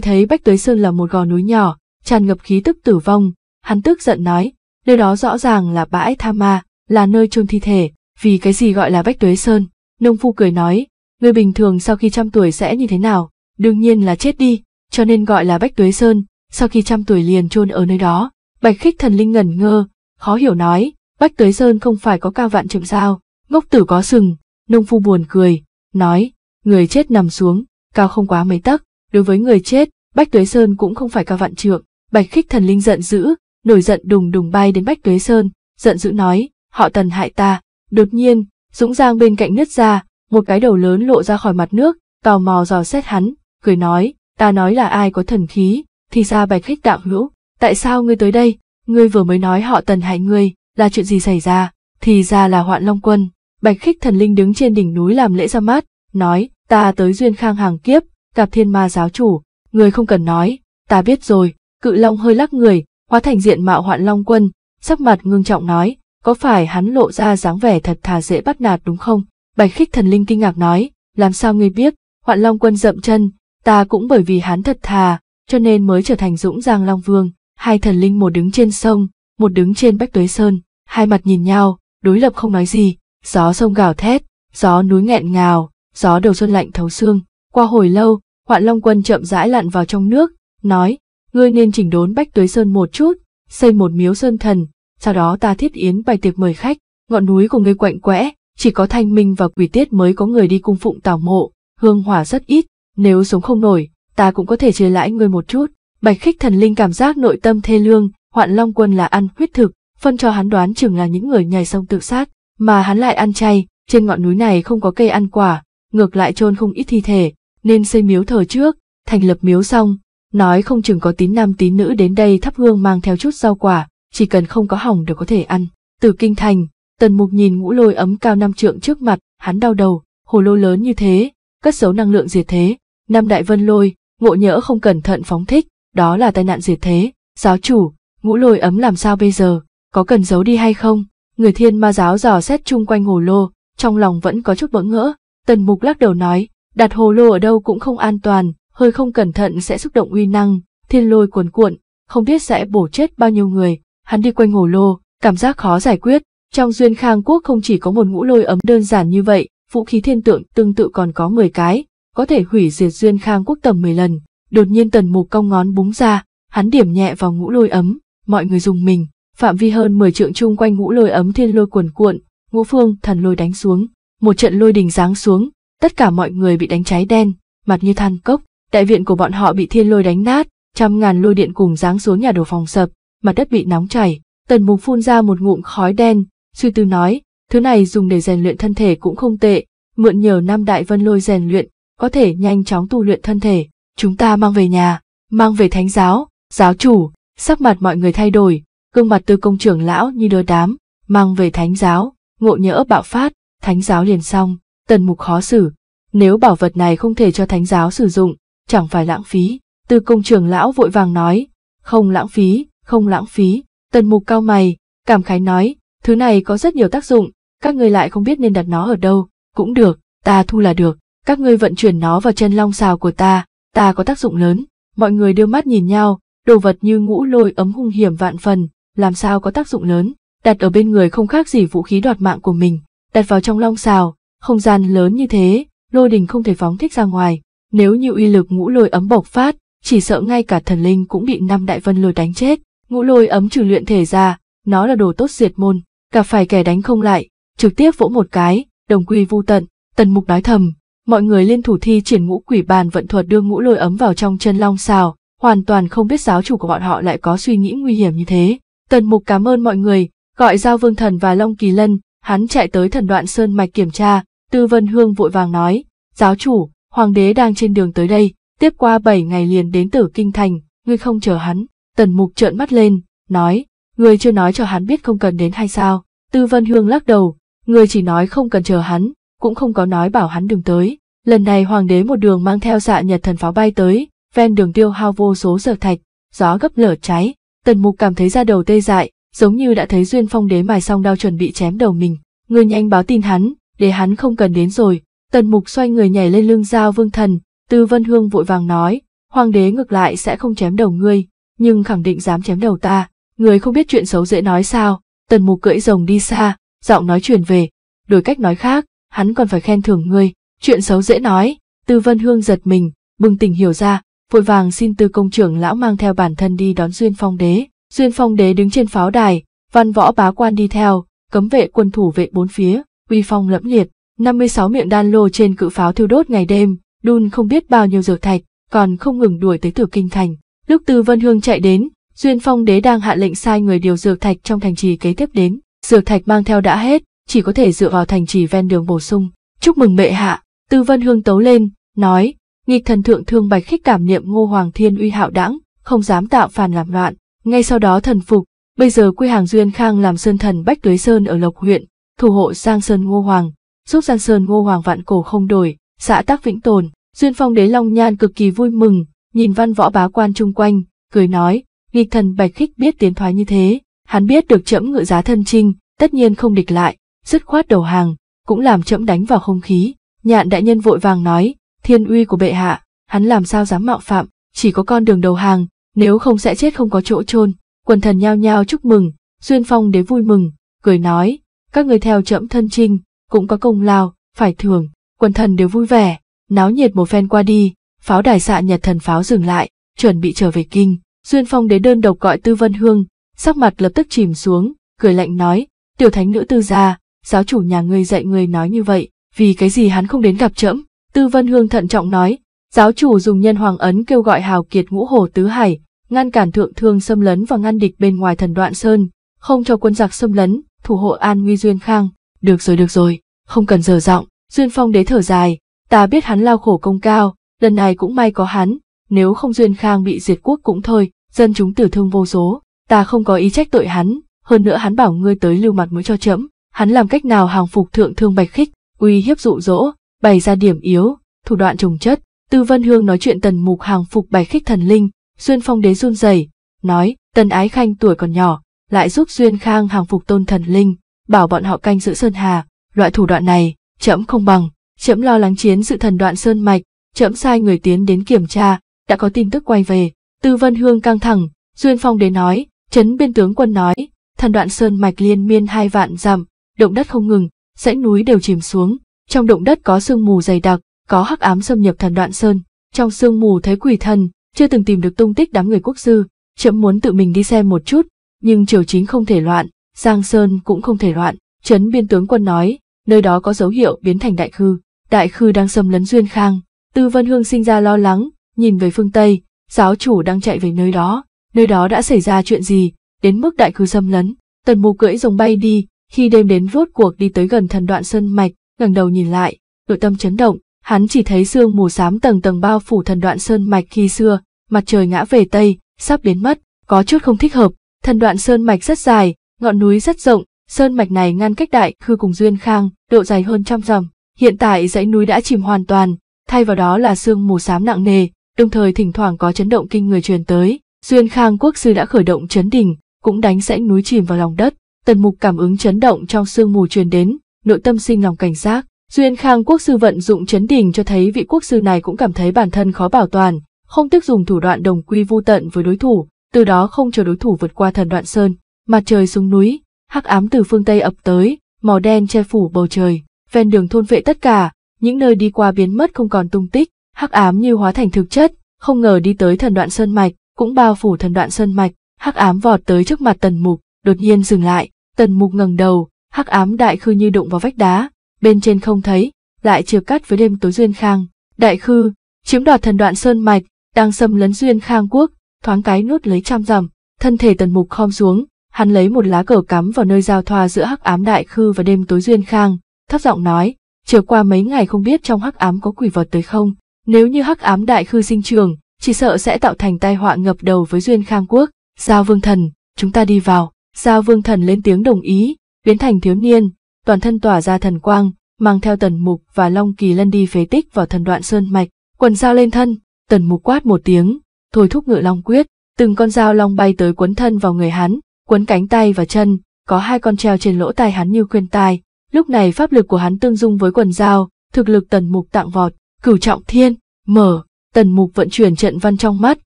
thấy Bách tới Sơn là một gò núi nhỏ, tràn ngập khí tức tử vong, hắn tức giận nói, nơi đó rõ ràng là bãi tha ma, là nơi chôn thi thể, vì cái gì gọi là Bách Tuế Sơn, nông phu cười nói, người bình thường sau khi trăm tuổi sẽ như thế nào, đương nhiên là chết đi, cho nên gọi là Bách Tuế Sơn, sau khi trăm tuổi liền chôn ở nơi đó, Bạch Khích Thần Linh ngẩn ngơ, khó hiểu nói, Bách Tuế Sơn không phải có cao vạn trượng sao, ngốc tử có sừng, nông phu buồn cười, nói, người chết nằm xuống, cao không quá mấy tấc, đối với người chết, Bách Tuế Sơn cũng không phải cao vạn trượng. Bạch Khích Thần Linh giận dữ, nổi giận đùng đùng bay đến Bách Tuế Sơn, giận dữ nói, họ tần hại ta. Đột nhiên, Dũng Giang bên cạnh nứt ra, một cái đầu lớn lộ ra khỏi mặt nước, tò mò dò xét hắn, cười nói, ta nói là ai có thần khí, thì ra Bạch Khích đạo hữu, tại sao ngươi tới đây, ngươi vừa mới nói họ tần hại ngươi, là chuyện gì xảy ra, thì ra là hoạn long quân. Bạch Khích Thần Linh đứng trên đỉnh núi làm lễ ra mắt, nói, ta tới duyên khang hàng kiếp, gặp thiên ma giáo chủ, người không cần nói, ta biết rồi, cự long hơi lắc người, hóa thành diện mạo hoạn long quân, sắc mặt ngưng trọng nói, có phải hắn lộ ra dáng vẻ thật thà dễ bắt nạt đúng không? Bạch khích thần linh kinh ngạc nói, làm sao ngươi biết, hoạn long quân dậm chân, ta cũng bởi vì hắn thật thà, cho nên mới trở thành dũng giang long vương, hai thần linh một đứng trên sông, một đứng trên bách tuế sơn, hai mặt nhìn nhau, đối lập không nói gì, gió sông gào thét, gió núi nghẹn ngào, gió đầu xuân lạnh thấu xương, qua hồi lâu, hoạn long quân chậm rãi lặn vào trong nước, nói, ngươi nên chỉnh đốn bách tuế sơn một chút, xây một miếu sơn thần, sau đó ta thiết yến bài tiệc mời khách, ngọn núi của ngươi quạnh quẽ, chỉ có thanh minh và quỷ tiết mới có người đi cung phụng tảo mộ, hương hỏa rất ít, nếu sống không nổi, ta cũng có thể chia lãi ngươi một chút. Bạch khích thần linh cảm giác nội tâm thê lương, hoạn long quân là ăn huyết thực, phân cho hắn đoán chừng là những người nhảy sông tự sát, mà hắn lại ăn chay, trên ngọn núi này không có cây ăn quả, ngược lại chôn không ít thi thể, nên xây miếu thờ trước, thành lập miếu xong, nói không chừng có tín nam tín nữ đến đây thắp hương mang theo chút rau quả, chỉ cần không có hỏng đều có thể ăn. Từ kinh thành, tần mục nhìn ngũ lôi ấm cao năm trượng trước mặt, hắn đau đầu, hồ lô lớn như thế, cất giấu năng lượng diệt thế, nam đại vân lôi, ngộ nhỡ không cẩn thận phóng thích, đó là tai nạn diệt thế, giáo chủ, ngũ lôi ấm làm sao bây giờ, có cần giấu đi hay không? Người thiên ma giáo dò xét chung quanh hồ lô, trong lòng vẫn có chút bỡ ngỡ, tần mục lắc đầu nói, đặt hồ lô ở đâu cũng không an toàn, hơi không cẩn thận sẽ xúc động uy năng, thiên lôi cuồn cuộn, không biết sẽ bổ chết bao nhiêu người. Hắn đi quanh hồ lô, cảm giác khó giải quyết. Trong duyên khang quốc không chỉ có một ngũ lôi ấm đơn giản như vậy, vũ khí thiên tượng tương tự còn có 10 cái, có thể hủy diệt duyên khang quốc tầm 10 lần. Đột nhiên tần mục cong ngón búng ra, hắn điểm nhẹ vào ngũ lôi ấm, mọi người dùng mình, phạm vi hơn 10 trượng chung quanh ngũ lôi ấm thiên lôi cuồn cuộn, ngũ phương thần lôi đánh xuống, một trận lôi đình giáng xuống, tất cả mọi người bị đánh cháy đen, mặt như than cốc, đại viện của bọn họ bị thiên lôi đánh nát, trăm ngàn lôi điện cùng giáng xuống nhà đồ phòng sập, mặt đất bị nóng chảy, tần mục phun ra một ngụm khói đen, suy tư nói, thứ này dùng để rèn luyện thân thể cũng không tệ, mượn nhờ Nam Đại Vân lôi rèn luyện, có thể nhanh chóng tu luyện thân thể, chúng ta mang về nhà, mang về thánh giáo, giáo chủ, sắc mặt mọi người thay đổi, gương mặt tư công trưởng lão như đưa đám, mang về thánh giáo, ngộ nhỡ bạo phát, thánh giáo liền xong tần mục khó xử. Nếu bảo vật này không thể cho thánh giáo sử dụng, chẳng phải lãng phí. Từ công trưởng lão vội vàng nói, không lãng phí, không lãng phí. Tần mục cao mày, cảm khái nói, thứ này có rất nhiều tác dụng, các người lại không biết nên đặt nó ở đâu, cũng được, ta thu là được. Các ngươi vận chuyển nó vào chân long xào của ta, ta có tác dụng lớn. Mọi người đưa mắt nhìn nhau, đồ vật như ngũ lôi ấm hung hiểm vạn phần, làm sao có tác dụng lớn đặt ở bên người không khác gì vũ khí đoạt mạng của mình, đặt vào trong long xào, không gian lớn như thế, lôi đình không thể phóng thích ra ngoài, nếu như uy lực ngũ lôi ấm bộc phát, chỉ sợ ngay cả thần linh cũng bị năm đại vân lôi đánh chết. Ngũ lôi ấm trừ luyện thể ra, nó là đồ tốt diệt môn, gặp phải kẻ đánh không lại, trực tiếp vỗ một cái, đồng quy vu tận, tần mục nói thầm. Mọi người liên thủ thi triển ngũ quỷ bàn vận thuật đưa ngũ lôi ấm vào trong chân long xào, hoàn toàn không biết giáo chủ của bọn họ lại có suy nghĩ nguy hiểm như thế. Tần mục cảm ơn mọi người, gọi giao vương thần và long kỳ lân, hắn chạy tới thần đoạn sơn mạch kiểm tra, Tư Vân Hương vội vàng nói, giáo chủ, hoàng đế đang trên đường tới đây, tiếp qua 7 ngày liền đến tử kinh thành, ngươi không chờ hắn. Tần Mục trợn mắt lên, nói, ngươi chưa nói cho hắn biết không cần đến hay sao? Tư Vân Hương lắc đầu, ngươi chỉ nói không cần chờ hắn, cũng không có nói bảo hắn đừng tới. Lần này hoàng đế một đường mang theo dạ nhật thần pháo bay tới, ven đường tiêu hao vô số giờ thạch, gió gấp lửa cháy. Tần Mục cảm thấy ra đầu tê dại, giống như đã thấy Duyên Phong đế mài song đao chuẩn bị chém đầu mình. Ngươi nhanh báo tin hắn, để hắn không cần đến rồi. Tần mục xoay người nhảy lên lưng giao vương thần, tư vân hương vội vàng nói, hoàng đế ngược lại sẽ không chém đầu ngươi, nhưng khẳng định dám chém đầu ta, người không biết chuyện xấu dễ nói sao, tần mục cưỡi rồng đi xa, giọng nói chuyển về, đổi cách nói khác, hắn còn phải khen thưởng ngươi, chuyện xấu dễ nói, tư vân hương giật mình, bừng tỉnh hiểu ra, vội vàng xin tư công trưởng lão mang theo bản thân đi đón duyên phong đế, duyên phong đế đứng trên pháo đài, văn võ bá quan đi theo, cấm vệ quân thủ vệ bốn phía, uy phong lẫm liệt, 56 miệng đan lô trên cự pháo thiêu đốt ngày đêm, đun không biết bao nhiêu dược thạch, còn không ngừng đuổi tới tử kinh thành. Lúc Từ Vân Hương chạy đến, Duyên Phong Đế đang hạ lệnh sai người điều dược thạch trong thành trì kế tiếp đến, dược thạch mang theo đã hết, chỉ có thể dựa vào thành trì ven đường bổ sung. Chúc mừng mệ hạ, Từ Vân Hương tấu lên, nói, nghịch thần thượng thương bạch khích cảm niệm Ngô Hoàng Thiên uy hạo đãng, không dám tạo phản làm loạn. Ngay sau đó thần phục, bây giờ quy hàng Duyên Khang làm sơn thần Bách Tuế Sơn ở Lộc huyện, thủ hộ Giang Sơn Ngô Hoàng, giúp Giang Sơn Ngô Hoàng vạn cổ không đổi, xã tắc vĩnh tồn. Duyên Phong Đế Long Nhan cực kỳ vui mừng, nhìn văn võ bá quan chung quanh, cười nói, nghịch thần Bạch Khích biết tiến thoái như thế, hắn biết được trẫm ngự giá thân trinh, tất nhiên không địch lại, dứt khoát đầu hàng, cũng làm trẫm đánh vào không khí. Nhạn đại nhân vội vàng nói, thiên uy của bệ hạ, hắn làm sao dám mạo phạm, chỉ có con đường đầu hàng, nếu không sẽ chết không có chỗ chôn. Quần thần nhao nhao chúc mừng, Duyên Phong Đế vui mừng, cười nói, các người theo trẫm thân trinh, cũng có công lao, phải thưởng, quần thần đều vui vẻ, náo nhiệt một phen qua đi, pháo đài xạ nhật thần pháo dừng lại, chuẩn bị trở về kinh, Duyên Phong đế đơn độc gọi Tư Vân Hương, sắc mặt lập tức chìm xuống, cười lạnh nói, tiểu thánh nữ tư gia, giáo chủ nhà ngươi dạy ngươi nói như vậy, vì cái gì hắn không đến gặp trẫm? Tư Vân Hương thận trọng nói, giáo chủ dùng nhân hoàng ấn kêu gọi hào kiệt ngũ hồ tứ hải, ngăn cản thượng thương xâm lấn và ngăn địch bên ngoài thần đoạn sơn, không cho quân giặc xâm lấn, thủ hộ an nguy Duyên Khang. Được rồi được rồi, không cần dở giọng, Duyên Phong đế thở dài, ta biết hắn lao khổ công cao, lần này cũng may có hắn, nếu không Duyên Khang bị diệt quốc cũng thôi, dân chúng tử thương vô số, ta không có ý trách tội hắn, hơn nữa hắn bảo ngươi tới lưu mặt mũi cho trẫm hắn làm cách nào hàng phục thượng thương bạch khích, uy hiếp dụ dỗ, bày ra điểm yếu, thủ đoạn trồng chất. Tư Vân Hương nói chuyện tần mục hàng phục bạch khích thần linh, Duyên Phong đế run rẩy, nói, tần ái khanh tuổi còn nhỏ, lại giúp Duyên Khang hàng phục tôn thần linh, bảo bọn họ canh giữ Sơn Hà, loại thủ đoạn này, chậm không bằng, chậm lo lắng chiến sự thần đoạn Sơn Mạch, chậm sai người tiến đến kiểm tra, đã có tin tức quay về, Tư Vân Hương căng thẳng, Duyên Phong đến nói, chấn biên tướng quân nói, thần đoạn Sơn Mạch liên miên hai vạn dặm, động đất không ngừng, dãy núi đều chìm xuống, trong động đất có sương mù dày đặc, có hắc ám xâm nhập thần đoạn Sơn, trong sương mù thấy quỷ thần, chưa từng tìm được tung tích đám người quốc sư, chậm muốn tự mình đi xem một chút, nhưng triều chính không thể loạn, Giang Sơn cũng không thể loạn, trấn biên tướng quân nói, nơi đó có dấu hiệu biến thành đại khư, đại khư đang xâm lấn Duyên Khang, Tư Vân Hương sinh ra lo lắng, nhìn về phương Tây, giáo chủ đang chạy về nơi đó, nơi đó đã xảy ra chuyện gì, đến mức đại khư xâm lấn, tần mù cưỡi rồng bay đi, khi đêm đến rốt cuộc đi tới gần thần đoạn sơn mạch, ngẩng đầu nhìn lại, nội tâm chấn động, hắn chỉ thấy sương mù xám tầng tầng bao phủ thần đoạn sơn mạch khi xưa, mặt trời ngã về Tây, sắp biến mất, có chút không thích hợp, Thần đoạn sơn mạch rất dài, ngọn núi rất rộng, sơn mạch này ngăn cách đại khư cùng duyên khang, độ dài hơn trăm dặm. Hiện tại dãy núi đã chìm hoàn toàn, thay vào đó là sương mù xám nặng nề, đồng thời thỉnh thoảng có chấn động kinh người truyền tới. Duyên khang quốc sư đã khởi động chấn đỉnh, cũng đánh dãy núi chìm vào lòng đất. Tần mục cảm ứng chấn động trong sương mù truyền đến, nội tâm sinh lòng cảnh giác. Duyên khang quốc sư vận dụng chấn đỉnh cho thấy vị quốc sư này cũng cảm thấy bản thân khó bảo toàn, không tiếc dùng thủ đoạn đồng quy vu tận với đối thủ, từ đó không cho đối thủ vượt qua thần đoạn sơn. Mặt trời xuống núi, hắc ám từ phương Tây ập tới, màu đen che phủ bầu trời, ven đường thôn vệ tất cả, những nơi đi qua biến mất không còn tung tích, hắc ám như hóa thành thực chất, không ngờ đi tới thần đoạn sơn mạch, cũng bao phủ thần đoạn sơn mạch, hắc ám vọt tới trước mặt tần mục, đột nhiên dừng lại, tần mục ngẩng đầu, hắc ám đại khư như đụng vào vách đá, bên trên không thấy, lại chia cắt với đêm tối duyên khang, đại khư, chiếm đoạt thần đoạn sơn mạch, đang xâm lấn duyên khang quốc, thoáng cái nuốt lấy trăm dặm, thân thể tần mục khom xuống, hắn lấy một lá cờ cắm vào nơi giao thoa giữa hắc ám đại khư và đêm tối duyên khang, thấp giọng nói, chiều qua mấy ngày không biết trong hắc ám có quỷ vật tới không, nếu như hắc ám đại khư sinh trường, chỉ sợ sẽ tạo thành tai họa ngập đầu với duyên khang quốc, giao vương thần, chúng ta đi vào, giao vương thần lên tiếng đồng ý, biến thành thiếu niên, toàn thân tỏa ra thần quang, mang theo tần mục và long kỳ lân đi phế tích vào thần đoạn sơn mạch, quần giao lên thân, tần mục quát một tiếng, thôi thúc ngự long quyết, từng con dao long bay tới quấn thân vào người hắn, quấn cánh tay và chân, có hai con treo trên lỗ tai hắn như khuyên tai. Lúc này pháp lực của hắn tương dung với quần dao, thực lực tần mục tạng vọt, cửu trọng thiên, mở, tần mục vận chuyển trận văn trong mắt,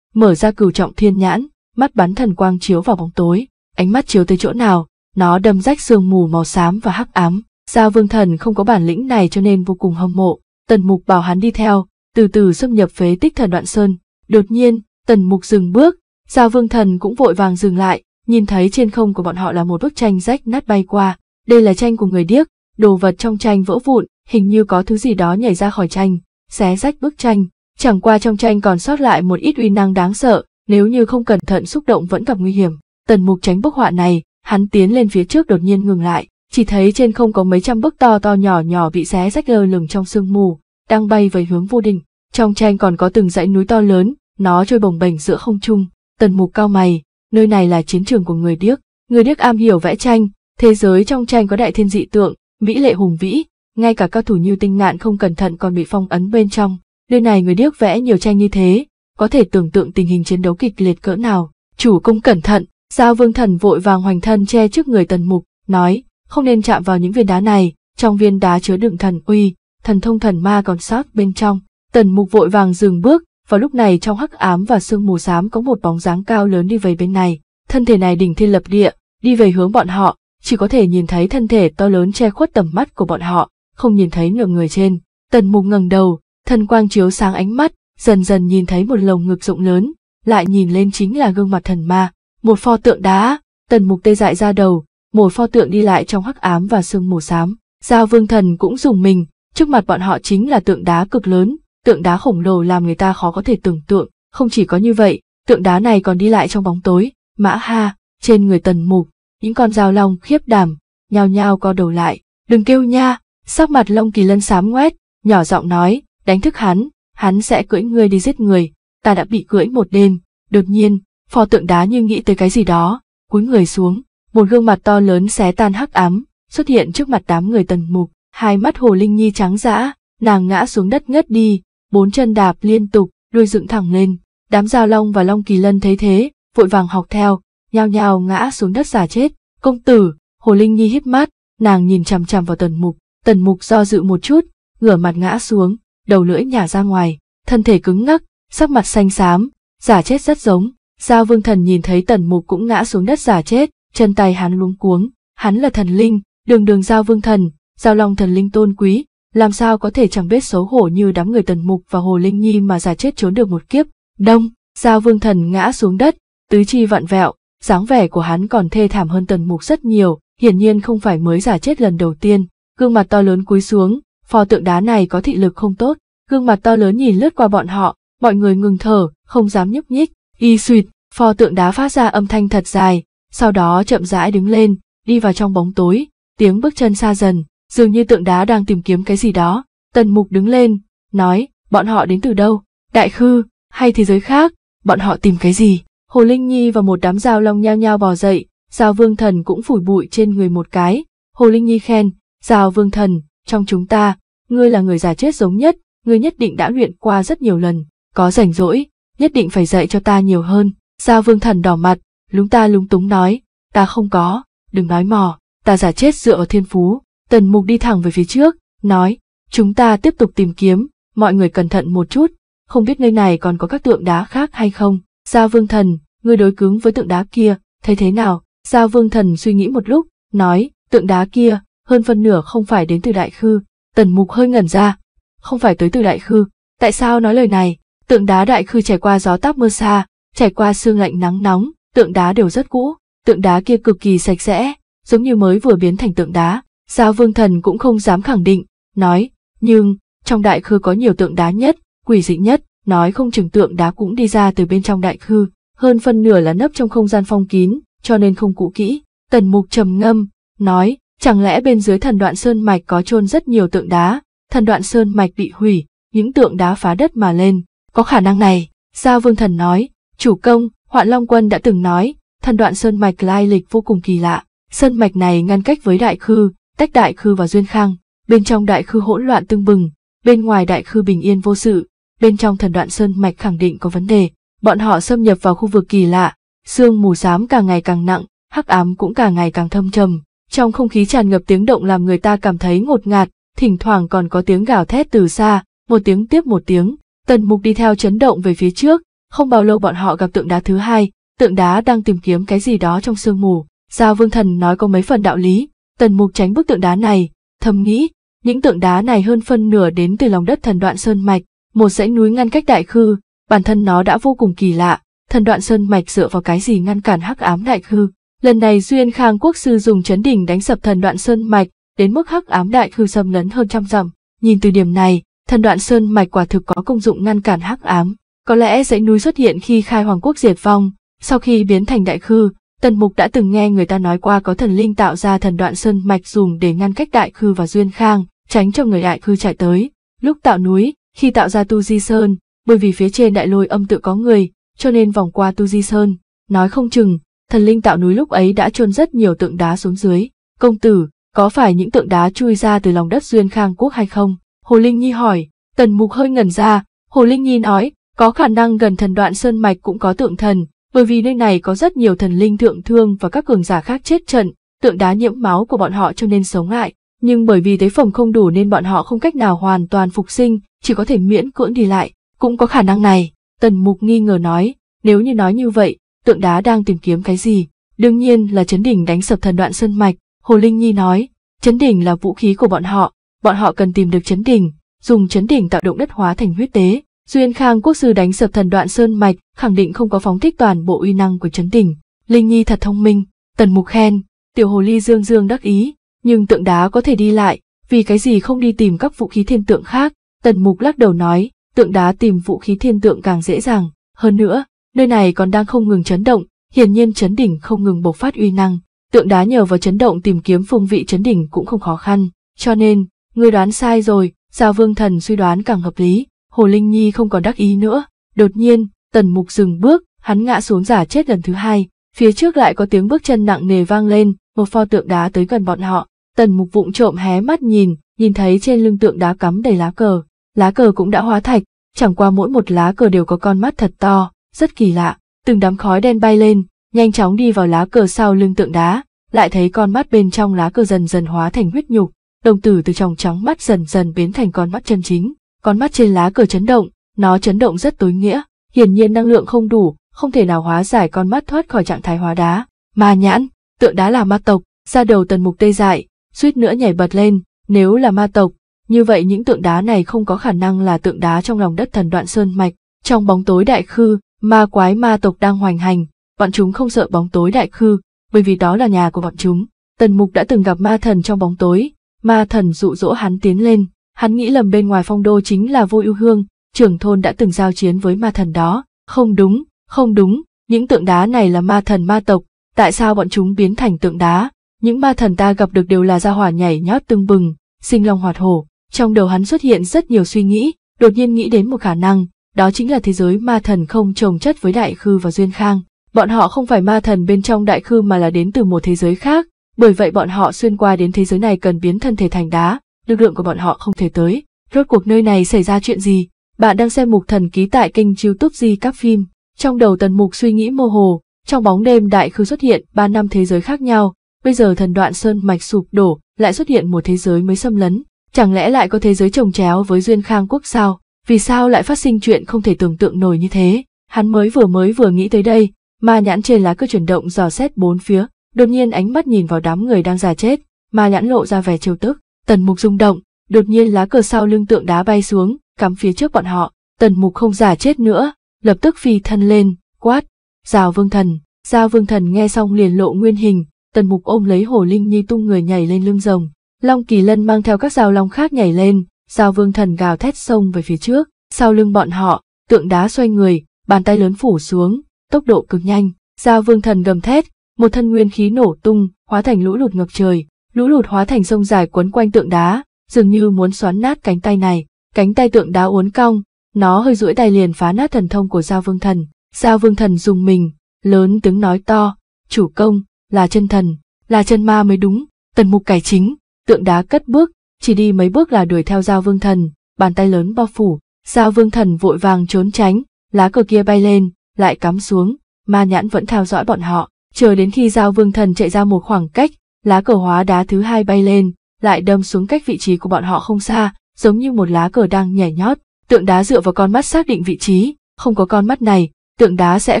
mở ra cửu trọng thiên nhãn, mắt bắn thần quang chiếu vào bóng tối, ánh mắt chiếu tới chỗ nào, nó đâm rách sương mù màu xám và hắc ám. Giao vương thần không có bản lĩnh này cho nên vô cùng hâm mộ, tần mục bảo hắn đi theo, từ từ xâm nhập phế tích thần đoạn sơn. Đột nhiên, Tần mục dừng bước, Giao vương thần cũng vội vàng dừng lại, nhìn thấy trên không của bọn họ là một bức tranh rách nát bay qua. Đây là tranh của người điếc, đồ vật trong tranh vỡ vụn, hình như có thứ gì đó nhảy ra khỏi tranh, xé rách bức tranh. Chẳng qua trong tranh còn sót lại một ít uy năng đáng sợ, nếu như không cẩn thận xúc động vẫn gặp nguy hiểm. Tần mục tránh bức họa này, hắn tiến lên phía trước đột nhiên ngừng lại, chỉ thấy trên không có mấy trăm bức to to nhỏ nhỏ bị xé rách lơ lửng trong sương mù, đang bay về hướng vô định. Trong tranh còn có từng dãy núi to lớn, nó trôi bồng bềnh giữa không trung, tần mục cao mày, nơi này là chiến trường của người điếc, người điếc am hiểu vẽ tranh, thế giới trong tranh có đại thiên dị tượng, mỹ lệ hùng vĩ, ngay cả cao thủ như tinh ngạn không cẩn thận còn bị phong ấn bên trong, nơi này người điếc vẽ nhiều tranh như thế, có thể tưởng tượng tình hình chiến đấu kịch liệt cỡ nào, chủ công cẩn thận, giao vương thần vội vàng hoành thân che trước người tần mục, nói, không nên chạm vào những viên đá này, trong viên đá chứa đựng thần uy, thần thông thần ma còn sót bên trong. Tần mục vội vàng dừng bước, vào lúc này trong hắc ám và sương mù xám có một bóng dáng cao lớn đi về bên này, thân thể này đỉnh thiên lập địa, đi về hướng bọn họ, chỉ có thể nhìn thấy thân thể to lớn che khuất tầm mắt của bọn họ, không nhìn thấy nửa người trên. Tần mục ngẩng đầu, thân quang chiếu sáng ánh mắt, dần dần nhìn thấy một lồng ngực rộng lớn, lại nhìn lên chính là gương mặt thần ma, một pho tượng đá, tần mục tê dại ra đầu, một pho tượng đi lại trong hắc ám và sương mù xám. Giao vương thần cũng dùng mình, trước mặt bọn họ chính là tượng đá cực lớn, tượng đá khổng lồ làm người ta khó có thể tưởng tượng, không chỉ có như vậy, tượng đá này còn đi lại trong bóng tối, mã ha, trên người tần mục, những con dao long khiếp đàm nhao nhao co đầu lại, đừng kêu nha, sắc mặt lông kỳ lân xám ngoét, nhỏ giọng nói, đánh thức hắn, hắn sẽ cưỡi ngươi đi giết người, ta đã bị cưỡi một đêm, đột nhiên, phò tượng đá như nghĩ tới cái gì đó, cúi người xuống, một gương mặt to lớn xé tan hắc ám, xuất hiện trước mặt đám người tần mục, hai mắt hồ linh nhi trắng dã, nàng ngã xuống đất ngất đi, bốn chân đạp liên tục, đuôi dựng thẳng lên. Đám giao long và long kỳ lân thấy thế, vội vàng học theo, nhao nhao ngã xuống đất giả chết. Công tử, hồ linh nhi hít mắt, nàng nhìn chằm chằm vào tần mục, tần mục do dự một chút, ngửa mặt ngã xuống, đầu lưỡi nhả ra ngoài, thân thể cứng ngắc, sắc mặt xanh xám, giả chết rất giống. Giao vương thần nhìn thấy tần mục cũng ngã xuống đất giả chết, chân tay hắn luống cuống, hắn là thần linh, đường đường giao vương thần, giao long thần linh tôn quý, làm sao có thể chẳng biết xấu hổ như đám người tần mục và hồ linh nhi mà già chết trốn được một kiếp đông giao vương thần ngã xuống đất tứ chi vặn vẹo dáng vẻ của hắn còn thê thảm hơn tần mục rất nhiều hiển nhiên không phải mới giả chết lần đầu tiên gương mặt to lớn cúi xuống phò tượng đá này có thị lực không tốt gương mặt to lớn nhìn lướt qua bọn họ mọi người ngừng thở không dám nhúc nhích y suỵt phò tượng đá phát ra âm thanh thật dài sau đó chậm rãi đứng lên đi vào trong bóng tối tiếng bước chân xa dần dường như tượng đá đang tìm kiếm cái gì đó. Tần Mục đứng lên, nói, bọn họ đến từ đâu? Đại khư, hay thế giới khác? Bọn họ tìm cái gì? Hồ Linh Nhi và một đám dao long nhao nhao bò dậy, Giao Vương Thần cũng phủi bụi trên người một cái. Hồ Linh Nhi khen, Giao Vương Thần, trong chúng ta, ngươi là người già chết giống nhất, ngươi nhất định đã luyện qua rất nhiều lần, có rảnh rỗi, nhất định phải dạy cho ta nhiều hơn. Giao Vương Thần đỏ mặt, lúng ta lúng túng nói, ta không có, đừng nói mò, ta giả chết dựa vào thiên phú, Tần Mục đi thẳng về phía trước, nói, chúng ta tiếp tục tìm kiếm, mọi người cẩn thận một chút, không biết nơi này còn có các tượng đá khác hay không. Gia Vương Thần, ngươi đối cứng với tượng đá kia, thấy thế nào? Gia Vương Thần suy nghĩ một lúc, nói, tượng đá kia, hơn phân nửa không phải đến từ đại khư. Tần Mục hơi ngẩn ra, không phải tới từ đại khư. Tại sao nói lời này? Tượng đá đại khư trải qua gió táp mưa xa, trải qua sương lạnh nắng nóng, tượng đá đều rất cũ, tượng đá kia cực kỳ sạch sẽ, giống như mới vừa biến thành tượng đá. Giao vương thần cũng không dám khẳng định, nói, nhưng, trong đại khư có nhiều tượng đá nhất, quỷ dị nhất, nói không chừng tượng đá cũng đi ra từ bên trong đại khư, hơn phân nửa là nấp trong không gian phong kín, cho nên không cụ kỹ. Tần mục trầm ngâm, nói, chẳng lẽ bên dưới thần đoạn sơn mạch có trôn rất nhiều tượng đá, thần đoạn sơn mạch bị hủy, những tượng đá phá đất mà lên, có khả năng này, Giao Vương Thần nói, chủ công, Hoạn Long Quân đã từng nói, thần đoạn sơn mạch lai lịch vô cùng kỳ lạ, sơn mạch này ngăn cách với đại khư, tách đại khư và duyên khang bên trong đại khư hỗn loạn tương bừng bên ngoài đại khư bình yên vô sự bên trong thần đoạn sơn mạch khẳng định có vấn đề bọn họ xâm nhập vào khu vực kỳ lạ sương mù xám càng ngày càng nặng hắc ám cũng càng ngày càng thâm trầm trong không khí tràn ngập tiếng động làm người ta cảm thấy ngột ngạt thỉnh thoảng còn có tiếng gào thét từ xa một tiếng tiếp một tiếng tần mục đi theo chấn động về phía trước không bao lâu bọn họ gặp tượng đá thứ hai tượng đá đang tìm kiếm cái gì đó trong sương mù giao vương thần nói có mấy phần đạo lý Tần Mục tránh bức tượng đá này, thầm nghĩ, những tượng đá này hơn phân nửa đến từ lòng đất thần đoạn sơn mạch, một dãy núi ngăn cách đại khư, bản thân nó đã vô cùng kỳ lạ, thần đoạn sơn mạch dựa vào cái gì ngăn cản hắc ám đại khư? Lần này Duyên Khang quốc sư dùng chấn đỉnh đánh sập thần đoạn sơn mạch, đến mức hắc ám đại khư xâm lấn hơn trăm dặm. Nhìn từ điểm này, thần đoạn sơn mạch quả thực có công dụng ngăn cản hắc ám. Có lẽ dãy núi xuất hiện khi khai hoàng quốc diệt vong, sau khi biến thành đại khư, Tần Mục đã từng nghe người ta nói qua có thần linh tạo ra thần đoạn sơn mạch dùng để ngăn cách đại khư và duyên khang, tránh cho người đại khư chạy tới. Lúc tạo núi, khi tạo ra Tu Di Sơn, bởi vì phía trên đại lôi âm tự có người, cho nên vòng qua Tu Di Sơn. Nói không chừng, thần linh tạo núi lúc ấy đã chôn rất nhiều tượng đá xuống dưới. Công tử, có phải những tượng đá chui ra từ lòng đất duyên khang quốc hay không? Hồ Linh Nhi hỏi, Tần Mục hơi ngẩn ra, Hồ Linh Nhi nói, có khả năng gần thần đoạn sơn mạch cũng có tượng thần, bởi vì nơi này có rất nhiều thần linh thượng thương và các cường giả khác chết trận, tượng đá nhiễm máu của bọn họ cho nên sống lại, nhưng bởi vì tế phòng không đủ nên bọn họ không cách nào hoàn toàn phục sinh, chỉ có thể miễn cưỡng đi lại, cũng có khả năng này, Tần Mục nghi ngờ nói, nếu như nói như vậy, tượng đá đang tìm kiếm cái gì? Đương nhiên là chấn đỉnh đánh sập thần đoạn sơn mạch, Hồ Linh Nhi nói, chấn đỉnh là vũ khí của bọn họ, bọn họ cần tìm được chấn đỉnh, dùng chấn đỉnh tạo động đất hóa thành huyết tế, Duyên Khang quốc sư đánh sập thần đoạn sơn mạch, khẳng định không có phóng thích toàn bộ uy năng của chấn đỉnh. Linh Nhi thật thông minh, Tần Mục khen, tiểu hồ ly dương dương đắc ý, nhưng tượng đá có thể đi lại, vì cái gì không đi tìm các vũ khí thiên tượng khác, Tần Mục lắc đầu nói, tượng đá tìm vũ khí thiên tượng càng dễ dàng, hơn nữa, nơi này còn đang không ngừng chấn động, hiển nhiên chấn đỉnh không ngừng bộc phát uy năng, tượng đá nhờ vào chấn động tìm kiếm phương vị chấn đỉnh cũng không khó khăn, cho nên, người đoán sai rồi, Giao Vương Thần suy đoán càng hợp lý, Hồ Linh Nhi không còn đắc ý nữa, đột nhiên, tần mục dừng bước, hắn ngã xuống giả chết lần thứ hai, phía trước lại có tiếng bước chân nặng nề vang lên, một pho tượng đá tới gần bọn họ, tần mục vụng trộm hé mắt nhìn, nhìn thấy trên lưng tượng đá cắm đầy lá cờ, lá cờ cũng đã hóa thạch, chẳng qua mỗi một lá cờ đều có con mắt thật to, rất kỳ lạ, từng đám khói đen bay lên, nhanh chóng đi vào lá cờ sau lưng tượng đá, lại thấy con mắt bên trong lá cờ dần dần hóa thành huyết nhục, đồng tử từ trong trắng mắt dần dần biến thành con mắt chân chính, con mắt trên lá cờ chấn động, nó chấn động rất tối nghĩa, hiển nhiên năng lượng không đủ, không thể nào hóa giải con mắt thoát khỏi trạng thái hóa đá. Ma nhãn, tượng đá là ma tộc, ra đầu tần mục tê dại, suýt nữa nhảy bật lên, nếu là ma tộc, như vậy những tượng đá này không có khả năng là tượng đá trong lòng đất thần đoạn sơn mạch. Trong bóng tối đại khư, ma quái ma tộc đang hoành hành, bọn chúng không sợ bóng tối đại khư, bởi vì đó là nhà của bọn chúng. Tần mục đã từng gặp ma thần trong bóng tối, ma thần dụ dỗ hắn tiến lên, Hắn nghĩ lầm bên ngoài phong đô chính là vô ưu hương, trưởng thôn đã từng giao chiến với ma thần đó. Không đúng, không đúng, những tượng đá này là ma thần ma tộc, tại sao bọn chúng biến thành tượng đá? Những ma thần ta gặp được đều là gia hỏa nhảy nhót tưng bừng, sinh long hoạt hổ. Trong đầu hắn xuất hiện rất nhiều suy nghĩ, đột nhiên nghĩ đến một khả năng, đó chính là thế giới ma thần không trồng chất với đại khư và duyên khang. Bọn họ không phải ma thần bên trong đại khư mà là đến từ một thế giới khác, bởi vậy bọn họ xuyên qua đến thế giới này cần biến thân thể thành đá, lực lượng của bọn họ không thể tới. Rốt cuộc nơi này xảy ra chuyện gì? Bạn đang xem mục thần ký tại kênh youtube gì các phim. Trong đầu tần mục suy nghĩ mơ hồ, trong bóng đêm đại khư xuất hiện ba năm thế giới khác nhau, bây giờ thần đoạn sơn mạch sụp đổ, lại xuất hiện một thế giới mới xâm lấn. Chẳng lẽ lại có thế giới trồng chéo với duyên khang quốc sao? Vì sao lại phát sinh chuyện không thể tưởng tượng nổi như thế? Hắn mới vừa mới vừa nghĩ tới đây, ma nhãn trên lá cơ chuyển động dò xét bốn phía, đột nhiên ánh mắt nhìn vào đám người đang già chết, ma nhãn lộ ra vẻ trêu tức. Tần mục rung động, đột nhiên lá cờ sau lưng tượng đá bay xuống, cắm phía trước bọn họ. Tần mục không giả chết nữa, lập tức phi thân lên, quát, rào vương thần. Giao vương thần nghe xong liền lộ nguyên hình, tần mục ôm lấy hồ linh nhi tung người nhảy lên lưng rồng. Long kỳ lân mang theo các giao long khác nhảy lên, giao vương thần gào thét sông về phía trước, sau lưng bọn họ, tượng đá xoay người, bàn tay lớn phủ xuống, tốc độ cực nhanh. Giao vương thần gầm thét, một thân nguyên khí nổ tung, hóa thành lũ lụt ngập trời, lũ lụt hóa thành sông dài quấn quanh tượng đá, dường như muốn xoắn nát cánh tay này, cánh tay tượng đá uốn cong, nó hơi duỗi tay liền phá nát thần thông của Giao Vương Thần. Giao Vương Thần dùng mình, lớn tiếng nói to, chủ công, là chân thần, là chân ma mới đúng, tần mục cải chính, tượng đá cất bước, chỉ đi mấy bước là đuổi theo Giao Vương Thần, bàn tay lớn bao phủ, Giao Vương Thần vội vàng trốn tránh, lá cờ kia bay lên, lại cắm xuống, ma nhãn vẫn theo dõi bọn họ, chờ đến khi Giao Vương Thần chạy ra một khoảng cách, lá cờ hóa đá thứ hai bay lên, lại đâm xuống cách vị trí của bọn họ không xa, giống như một lá cờ đang nhảy nhót. Tượng đá dựa vào con mắt xác định vị trí, không có con mắt này, tượng đá sẽ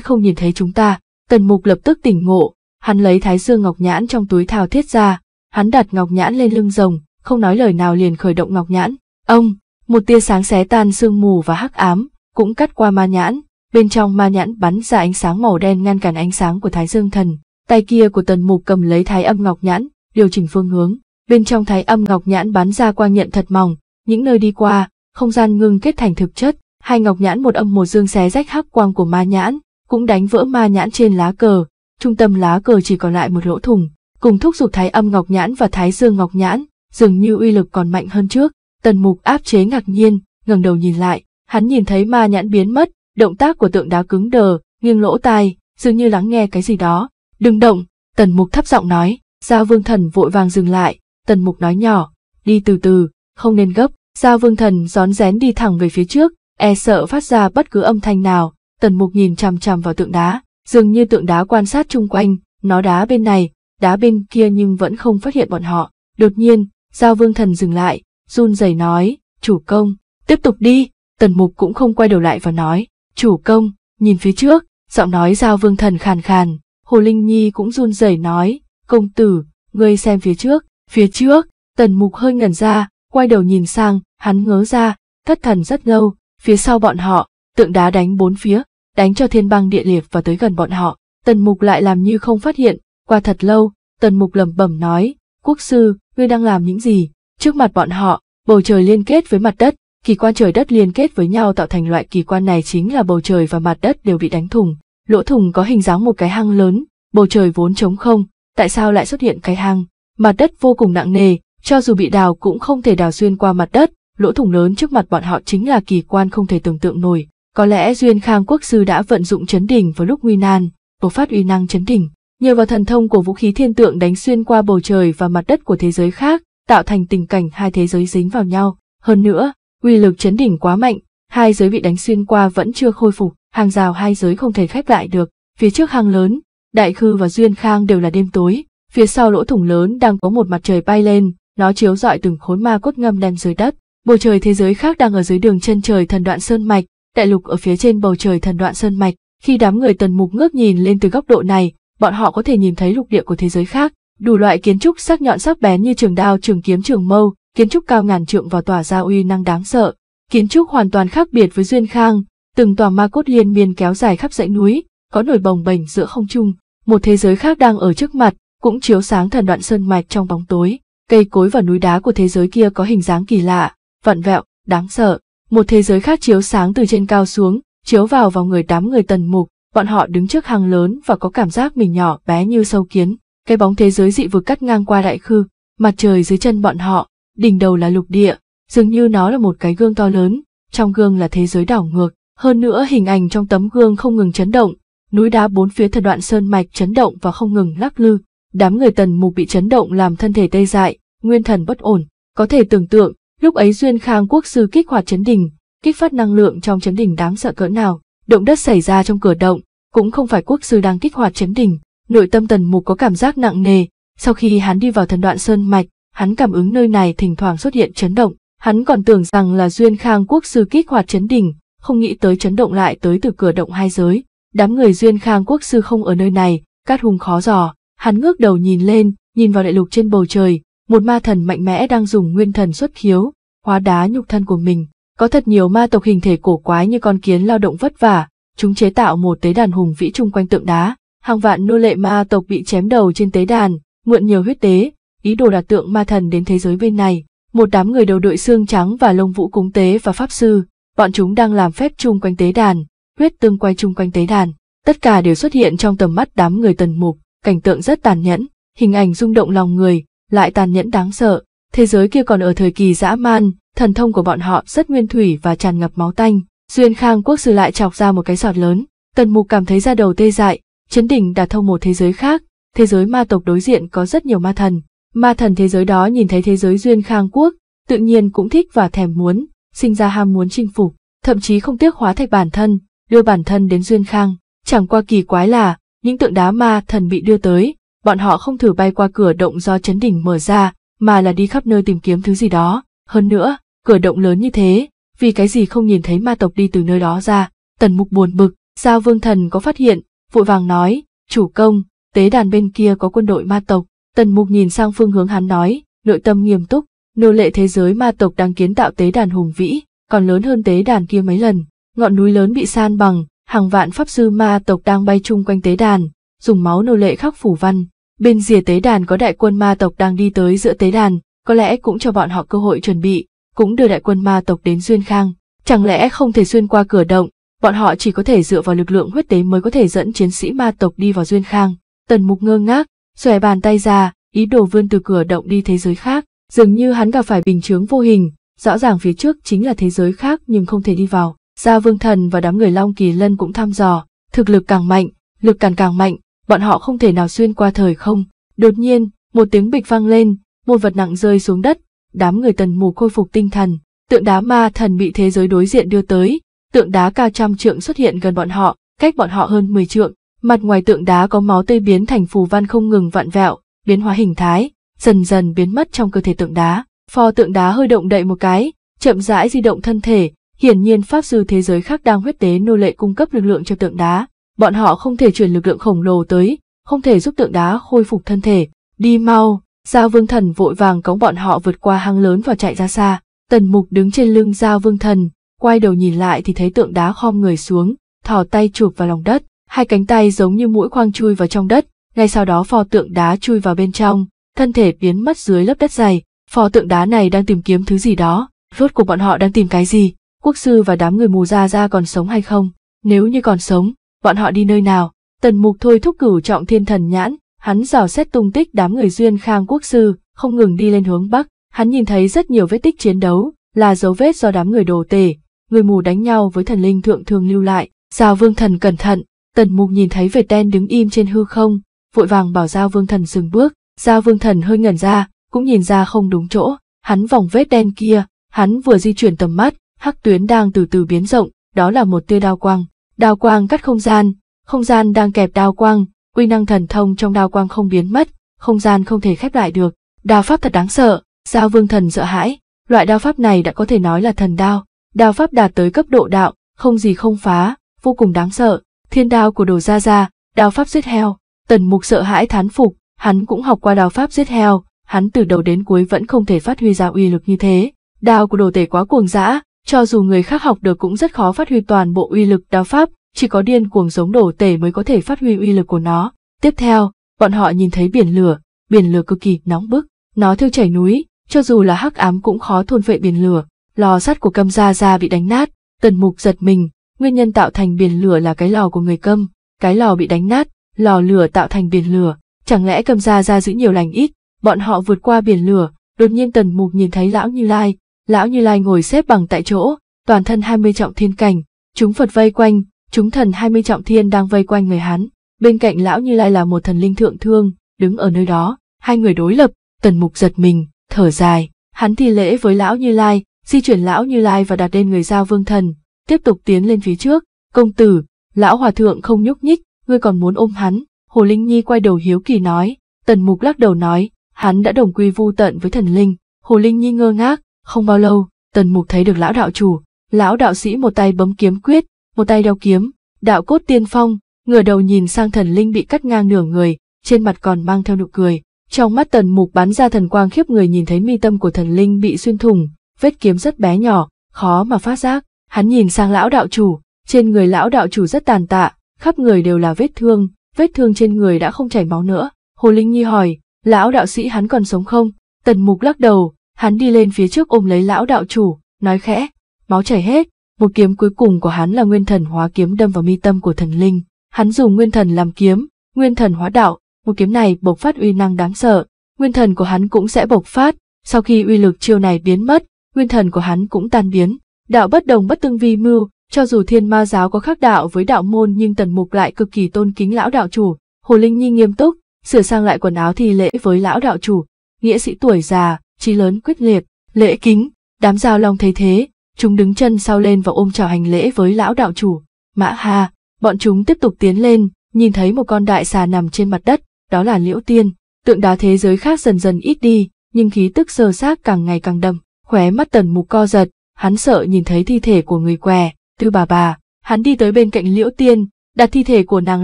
không nhìn thấy chúng ta. Tần mục lập tức tỉnh ngộ, hắn lấy thái dương ngọc nhãn trong túi thao thiết ra, hắn đặt ngọc nhãn lên lưng rồng, không nói lời nào liền khởi động ngọc nhãn. Ông, một tia sáng xé tan sương mù và hắc ám, cũng cắt qua ma nhãn, bên trong ma nhãn bắn ra ánh sáng màu đen ngăn cản ánh sáng của thái dương thần. Tay kia của tần mục cầm lấy thái âm ngọc nhãn, điều chỉnh phương hướng. Bên trong thái âm ngọc nhãn bắn ra quang nhận thật mỏng, những nơi đi qua, không gian ngưng kết thành thực chất, hai ngọc nhãn một âm một dương xé rách hắc quang của ma nhãn, cũng đánh vỡ ma nhãn trên lá cờ, trung tâm lá cờ chỉ còn lại một lỗ thủng, cùng thúc giục thái âm ngọc nhãn và thái dương ngọc nhãn, dường như uy lực còn mạnh hơn trước, tần mục áp chế ngạc nhiên, ngẩng đầu nhìn lại, hắn nhìn thấy ma nhãn biến mất, động tác của tượng đá cứng đờ, nghiêng lỗ tai, dường như lắng nghe cái gì đó, Đừng động, tần mục thấp giọng nói, giao Vương Thần vội vàng dừng lại, tần mục nói nhỏ, đi từ từ, không nên gấp, giao Vương Thần rón rén đi thẳng về phía trước, e sợ phát ra bất cứ âm thanh nào, tần mục nhìn chằm chằm vào tượng đá, dường như tượng đá quan sát chung quanh, nó đá bên này, đá bên kia nhưng vẫn không phát hiện bọn họ. Đột nhiên, Giao Vương Thần dừng lại, run rẩy nói, chủ công, tiếp tục đi, tần mục cũng không quay đầu lại và nói, chủ công, nhìn phía trước, giọng nói Giao Vương Thần khàn khàn, Hồ Linh Nhi cũng run rẩy nói, công tử, ngươi xem phía trước, phía trước, tần mục hơi ngẩn ra, quay đầu nhìn sang, hắn ngớ ra, thất thần rất lâu, phía sau bọn họ, tượng đá đánh bốn phía, đánh cho thiên băng địa liệt và tới gần bọn họ, tần mục lại làm như không phát hiện, qua thật lâu, tần mục lẩm bẩm nói, quốc sư, ngươi đang làm những gì, trước mặt bọn họ, bầu trời liên kết với mặt đất, kỳ quan trời đất liên kết với nhau tạo thành loại kỳ quan này chính là bầu trời và mặt đất đều bị đánh thủng, lỗ thủng có hình dáng một cái hang lớn, bầu trời vốn trống không, tại sao lại xuất hiện cái hang? Mặt đất vô cùng nặng nề, cho dù bị đào cũng không thể đào xuyên qua mặt đất, lỗ thủng lớn trước mặt bọn họ chính là kỳ quan không thể tưởng tượng nổi. Có lẽ Duyên Khang Quốc sư đã vận dụng chấn đỉnh vào lúc nguy nan, bộc phát uy năng chấn đỉnh, nhờ vào thần thông của vũ khí thiên tượng đánh xuyên qua bầu trời và mặt đất của thế giới khác, tạo thành tình cảnh hai thế giới dính vào nhau. Hơn nữa, uy lực chấn đỉnh quá mạnh, hai giới bị đánh xuyên qua vẫn chưa khôi phục, hàng rào hai giới không thể khép lại được, phía trước hang lớn, Đại Khư và Duyên Khang đều là đêm tối, phía sau lỗ thủng lớn đang có một mặt trời bay lên, nó chiếu rọi từng khối ma cốt ngâm đen dưới đất. Bầu trời thế giới khác đang ở dưới đường chân trời thần đoạn sơn mạch, đại lục ở phía trên bầu trời thần đoạn sơn mạch. Khi đám người tần mục ngước nhìn lên từ góc độ này, bọn họ có thể nhìn thấy lục địa của thế giới khác, đủ loại kiến trúc sắc nhọn sắc bén như trường đao, trường kiếm, trường mâu, kiến trúc cao ngàn trượng và tỏa ra uy năng đáng sợ, Kiến trúc hoàn toàn khác biệt với Duyên Khang, từng tòa ma cốt liên miên kéo dài khắp dãy núi, có nổi bồng bềnh giữa không trung, một thế giới khác đang ở trước mặt, cũng chiếu sáng thần đoạn sơn mạch trong bóng tối. Cây cối và núi đá của thế giới kia có hình dáng kỳ lạ, vặn vẹo, đáng sợ. Một thế giới khác chiếu sáng từ trên cao xuống, chiếu vào vào người đám người tần mục, bọn họ đứng trước hàng lớn và có cảm giác mình nhỏ bé như sâu kiến. Cái bóng thế giới dị vừa cắt ngang qua đại khư, mặt trời dưới chân bọn họ, đỉnh đầu là lục địa, dường như nó là một cái gương to lớn, trong gương là thế giới đảo ngược, hơn nữa hình ảnh trong tấm gương không ngừng chấn động, núi đá bốn phía thời đoạn sơn mạch chấn động và không ngừng lắc lư, đám người tần mục bị chấn động làm thân thể tê dại, nguyên thần bất ổn, có thể tưởng tượng, lúc ấy duyên khang quốc sư kích hoạt chấn đỉnh, kích phát năng lượng trong chấn đỉnh đáng sợ cỡ nào, động đất xảy ra trong cửa động, cũng không phải quốc sư đang kích hoạt chấn đỉnh, nội tâm tần mục có cảm giác nặng nề, sau khi hắn đi vào thần đoạn sơn mạch, hắn cảm ứng nơi này thỉnh thoảng xuất hiện chấn động, Hắn còn tưởng rằng là duyên khang quốc sư kích hoạt chấn đỉnh, không nghĩ tới chấn động lại tới từ cửa động hai giới. Đám người duyên khang quốc sư không ở nơi này, cát hùng khó dò, hắn ngước đầu nhìn lên, nhìn vào đại lục trên bầu trời, một ma thần mạnh mẽ đang dùng nguyên thần xuất khiếu, hóa đá nhục thân của mình. Có thật nhiều ma tộc hình thể cổ quái như con kiến lao động vất vả, chúng chế tạo một tế đàn hùng vĩ chung quanh tượng đá, hàng vạn nô lệ ma tộc bị chém đầu trên tế đàn, mượn nhiều huyết tế, ý đồ đặt tượng ma thần đến thế giới bên này một đám người đầu đội xương trắng và lông vũ cúng tế và pháp sư, bọn chúng đang làm phép chung quanh tế đàn, huyết tương quay chung quanh tế đàn, tất cả đều xuất hiện trong tầm mắt đám người tần mục, cảnh tượng rất tàn nhẫn, hình ảnh rung động lòng người, lại tàn nhẫn đáng sợ, thế giới kia còn ở thời kỳ dã man, thần thông của bọn họ rất nguyên thủy và tràn ngập máu tanh, duyên khang quốc sư lại chọc ra một cái sọt lớn, tần mục cảm thấy da đầu tê dại, chấn đỉnh đạt thông một thế giới khác, thế giới ma tộc đối diện có rất nhiều ma thần, Ma thần thế giới đó nhìn thấy thế giới duyên khang quốc, tự nhiên cũng thích và thèm muốn, sinh ra ham muốn chinh phục, thậm chí không tiếc hóa thạch bản thân, đưa bản thân đến duyên khang. Chẳng qua kỳ quái là, những tượng đá ma thần bị đưa tới, bọn họ không thử bay qua cửa động do chấn đỉnh mở ra, mà là đi khắp nơi tìm kiếm thứ gì đó. Hơn nữa, cửa động lớn như thế, vì cái gì không nhìn thấy ma tộc đi từ nơi đó ra. Tần mục buồn bực, sao vương thần có phát hiện, vội vàng nói, chủ công, tế đàn bên kia có quân đội ma tộc, Tần mục nhìn sang phương hướng hắn nói, nội tâm nghiêm túc, nô lệ thế giới ma tộc đang kiến tạo tế đàn hùng vĩ, còn lớn hơn tế đàn kia mấy lần. Ngọn núi lớn bị san bằng, hàng vạn pháp sư ma tộc đang bay chung quanh tế đàn, dùng máu nô lệ khắc phủ văn. Bên rìa tế đàn có đại quân ma tộc đang đi tới giữa tế đàn, có lẽ cũng cho bọn họ cơ hội chuẩn bị, cũng đưa đại quân ma tộc đến Duyên Khang. Chẳng lẽ không thể xuyên qua cửa động, bọn họ chỉ có thể dựa vào lực lượng huyết tế mới có thể dẫn chiến sĩ ma tộc đi vào Duyên Khang. Tần Mục ngơ ngác, xòe bàn tay ra, ý đồ vươn từ cửa động đi thế giới khác, dường như hắn gặp phải bình chướng vô hình, rõ ràng phía trước chính là thế giới khác nhưng không thể đi vào. Gia Vương Thần và đám người Long Kỳ Lân cũng thăm dò, thực lực càng mạnh, lực càng càng mạnh, bọn họ không thể nào xuyên qua thời không. Đột nhiên, một tiếng bịch vang lên, một vật nặng rơi xuống đất, đám người tần mù khôi phục tinh thần, tượng đá ma thần bị thế giới đối diện đưa tới, tượng đá cao trăm trượng xuất hiện gần bọn họ, cách bọn họ hơn 10 trượng, Mặt ngoài tượng đá có máu tươi biến thành phù văn không ngừng vặn vẹo, biến hóa hình thái, dần dần biến mất trong cơ thể tượng đá. Pho tượng đá hơi động đậy một cái, chậm rãi di động thân thể, hiển nhiên pháp sư thế giới khác đang huyết tế nô lệ cung cấp lực lượng cho tượng đá. Bọn họ không thể chuyển lực lượng khổng lồ tới, không thể giúp tượng đá khôi phục thân thể. Đi mau, Giao Vương Thần vội vàng cõng bọn họ vượt qua hang lớn và chạy ra xa. Tần Mục đứng trên lưng Giao Vương Thần, quay đầu nhìn lại thì thấy tượng đá khom người xuống, thò tay chụp vào lòng đất hai cánh tay giống như mũi khoang chui vào trong đất, ngay sau đó pho tượng đá chui vào bên trong, thân thể biến mất dưới lớp đất dày, pho tượng đá này đang tìm kiếm thứ gì đó, rốt cuộc bọn họ đang tìm cái gì, quốc sư và đám người mù ra ra còn sống hay không, nếu như còn sống, bọn họ đi nơi nào, tần mục thôi thúc cửu trọng thiên thần nhãn, hắn dò xét tung tích đám người duyên khang quốc sư, không ngừng đi lên hướng bắc, hắn nhìn thấy rất nhiều vết tích chiến đấu, là dấu vết do đám người đồ tể, người mù đánh nhau với thần linh thượng thường lưu lại, giao vương thần cẩn thận, Tần mục nhìn thấy vệt đen đứng im trên hư không, vội vàng bảo Giao Vương Thần dừng bước, Giao Vương Thần hơi ngẩn ra, cũng nhìn ra không đúng chỗ, hắn vòng vết đen kia, hắn vừa di chuyển tầm mắt, hắc tuyến đang từ từ biến rộng, đó là một tia đao quang, đao quang cắt không gian, không gian đang kẹp đao quang, uy năng thần thông trong đao quang không biến mất, không gian không thể khép lại được, đao pháp thật đáng sợ, Giao Vương Thần sợ hãi, loại đao pháp này đã có thể nói là thần đao, đao pháp đạt tới cấp độ đạo, không gì không phá, vô cùng đáng sợ, thiên đao của đồ gia gia, đao pháp giết heo, tần mục sợ hãi thán phục, hắn cũng học qua đao pháp giết heo, hắn từ đầu đến cuối vẫn không thể phát huy ra uy lực như thế. Đao của đồ tể quá cuồng dã, cho dù người khác học được cũng rất khó phát huy toàn bộ uy lực đao pháp, chỉ có điên cuồng giống đồ tể mới có thể phát huy uy lực của nó. Tiếp theo, bọn họ nhìn thấy biển lửa, biển lửa cực kỳ nóng bức, nó thiêu chảy núi, cho dù là hắc ám cũng khó thôn vệ biển lửa. Lò sắt của Câm Gia Gia bị đánh nát, Tần Mục giật mình, Nguyên nhân tạo thành biển lửa là cái lò của người câm, cái lò bị đánh nát, lò lửa tạo thành biển lửa, chẳng lẽ cầm ra ra giữ nhiều lành ít, bọn họ vượt qua biển lửa, đột nhiên tần mục nhìn thấy lão Như Lai, lão Như Lai ngồi xếp bằng tại chỗ, toàn thân hai mươi trọng thiên cảnh, chúng Phật vây quanh, chúng thần hai mươi trọng thiên đang vây quanh người hắn, bên cạnh lão Như Lai là một thần linh thượng thương, đứng ở nơi đó, hai người đối lập, tần mục giật mình, thở dài, hắn thi lễ với lão Như Lai, di chuyển lão Như Lai và đặt lên người giao vương thần, tiếp tục tiến lên phía trước, công tử, lão hòa thượng không nhúc nhích, ngươi còn muốn ôm hắn, Hồ Linh Nhi quay đầu hiếu kỳ nói, tần mục lắc đầu nói, hắn đã đồng quy vu tận với thần linh, Hồ Linh Nhi ngơ ngác, không bao lâu, tần mục thấy được lão đạo chủ, lão đạo sĩ một tay bấm kiếm quyết, một tay đeo kiếm, đạo cốt tiên phong, ngửa đầu nhìn sang thần linh bị cắt ngang nửa người, trên mặt còn mang theo nụ cười, trong mắt tần mục bắn ra thần quang khiếp người nhìn thấy mi tâm của thần linh bị xuyên thủng, vết kiếm rất bé nhỏ, khó mà phát giác. Hắn nhìn sang lão đạo chủ, trên người lão đạo chủ rất tàn tạ, khắp người đều là vết thương, vết thương trên người đã không chảy máu nữa. Hồ Linh Nhi hỏi, lão đạo sĩ hắn còn sống không? Tần Mục lắc đầu, hắn đi lên phía trước ôm lấy lão đạo chủ, nói khẽ, máu chảy hết, một kiếm cuối cùng của hắn là nguyên thần hóa kiếm đâm vào mi tâm của thần linh. Hắn dùng nguyên thần làm kiếm, nguyên thần hóa đạo, một kiếm này bộc phát uy năng đáng sợ, nguyên thần của hắn cũng sẽ bộc phát, sau khi uy lực chiêu này biến mất, nguyên thần của hắn cũng tan biến. Đạo bất đồng bất tương vi mưu, cho dù thiên ma giáo có khác đạo với đạo môn nhưng tần mục lại cực kỳ tôn kính lão đạo chủ. Hồ Linh Nhi nghiêm túc, sửa sang lại quần áo thì lễ với lão đạo chủ. Nghĩa sĩ tuổi già, trí lớn quyết liệt, lễ kính, đám giao long thấy thế, chúng đứng chân sau lên và ôm chào hành lễ với lão đạo chủ. Mã Hà, bọn chúng tiếp tục tiến lên, nhìn thấy một con đại xà nằm trên mặt đất, đó là liễu tiên. Tượng đá thế giới khác dần dần ít đi, nhưng khí tức sơ xác càng ngày càng đậm, khóe mắt tần mục co giật, hắn sợ nhìn thấy thi thể của người què, tư bà bà, hắn đi tới bên cạnh liễu tiên, đặt thi thể của nàng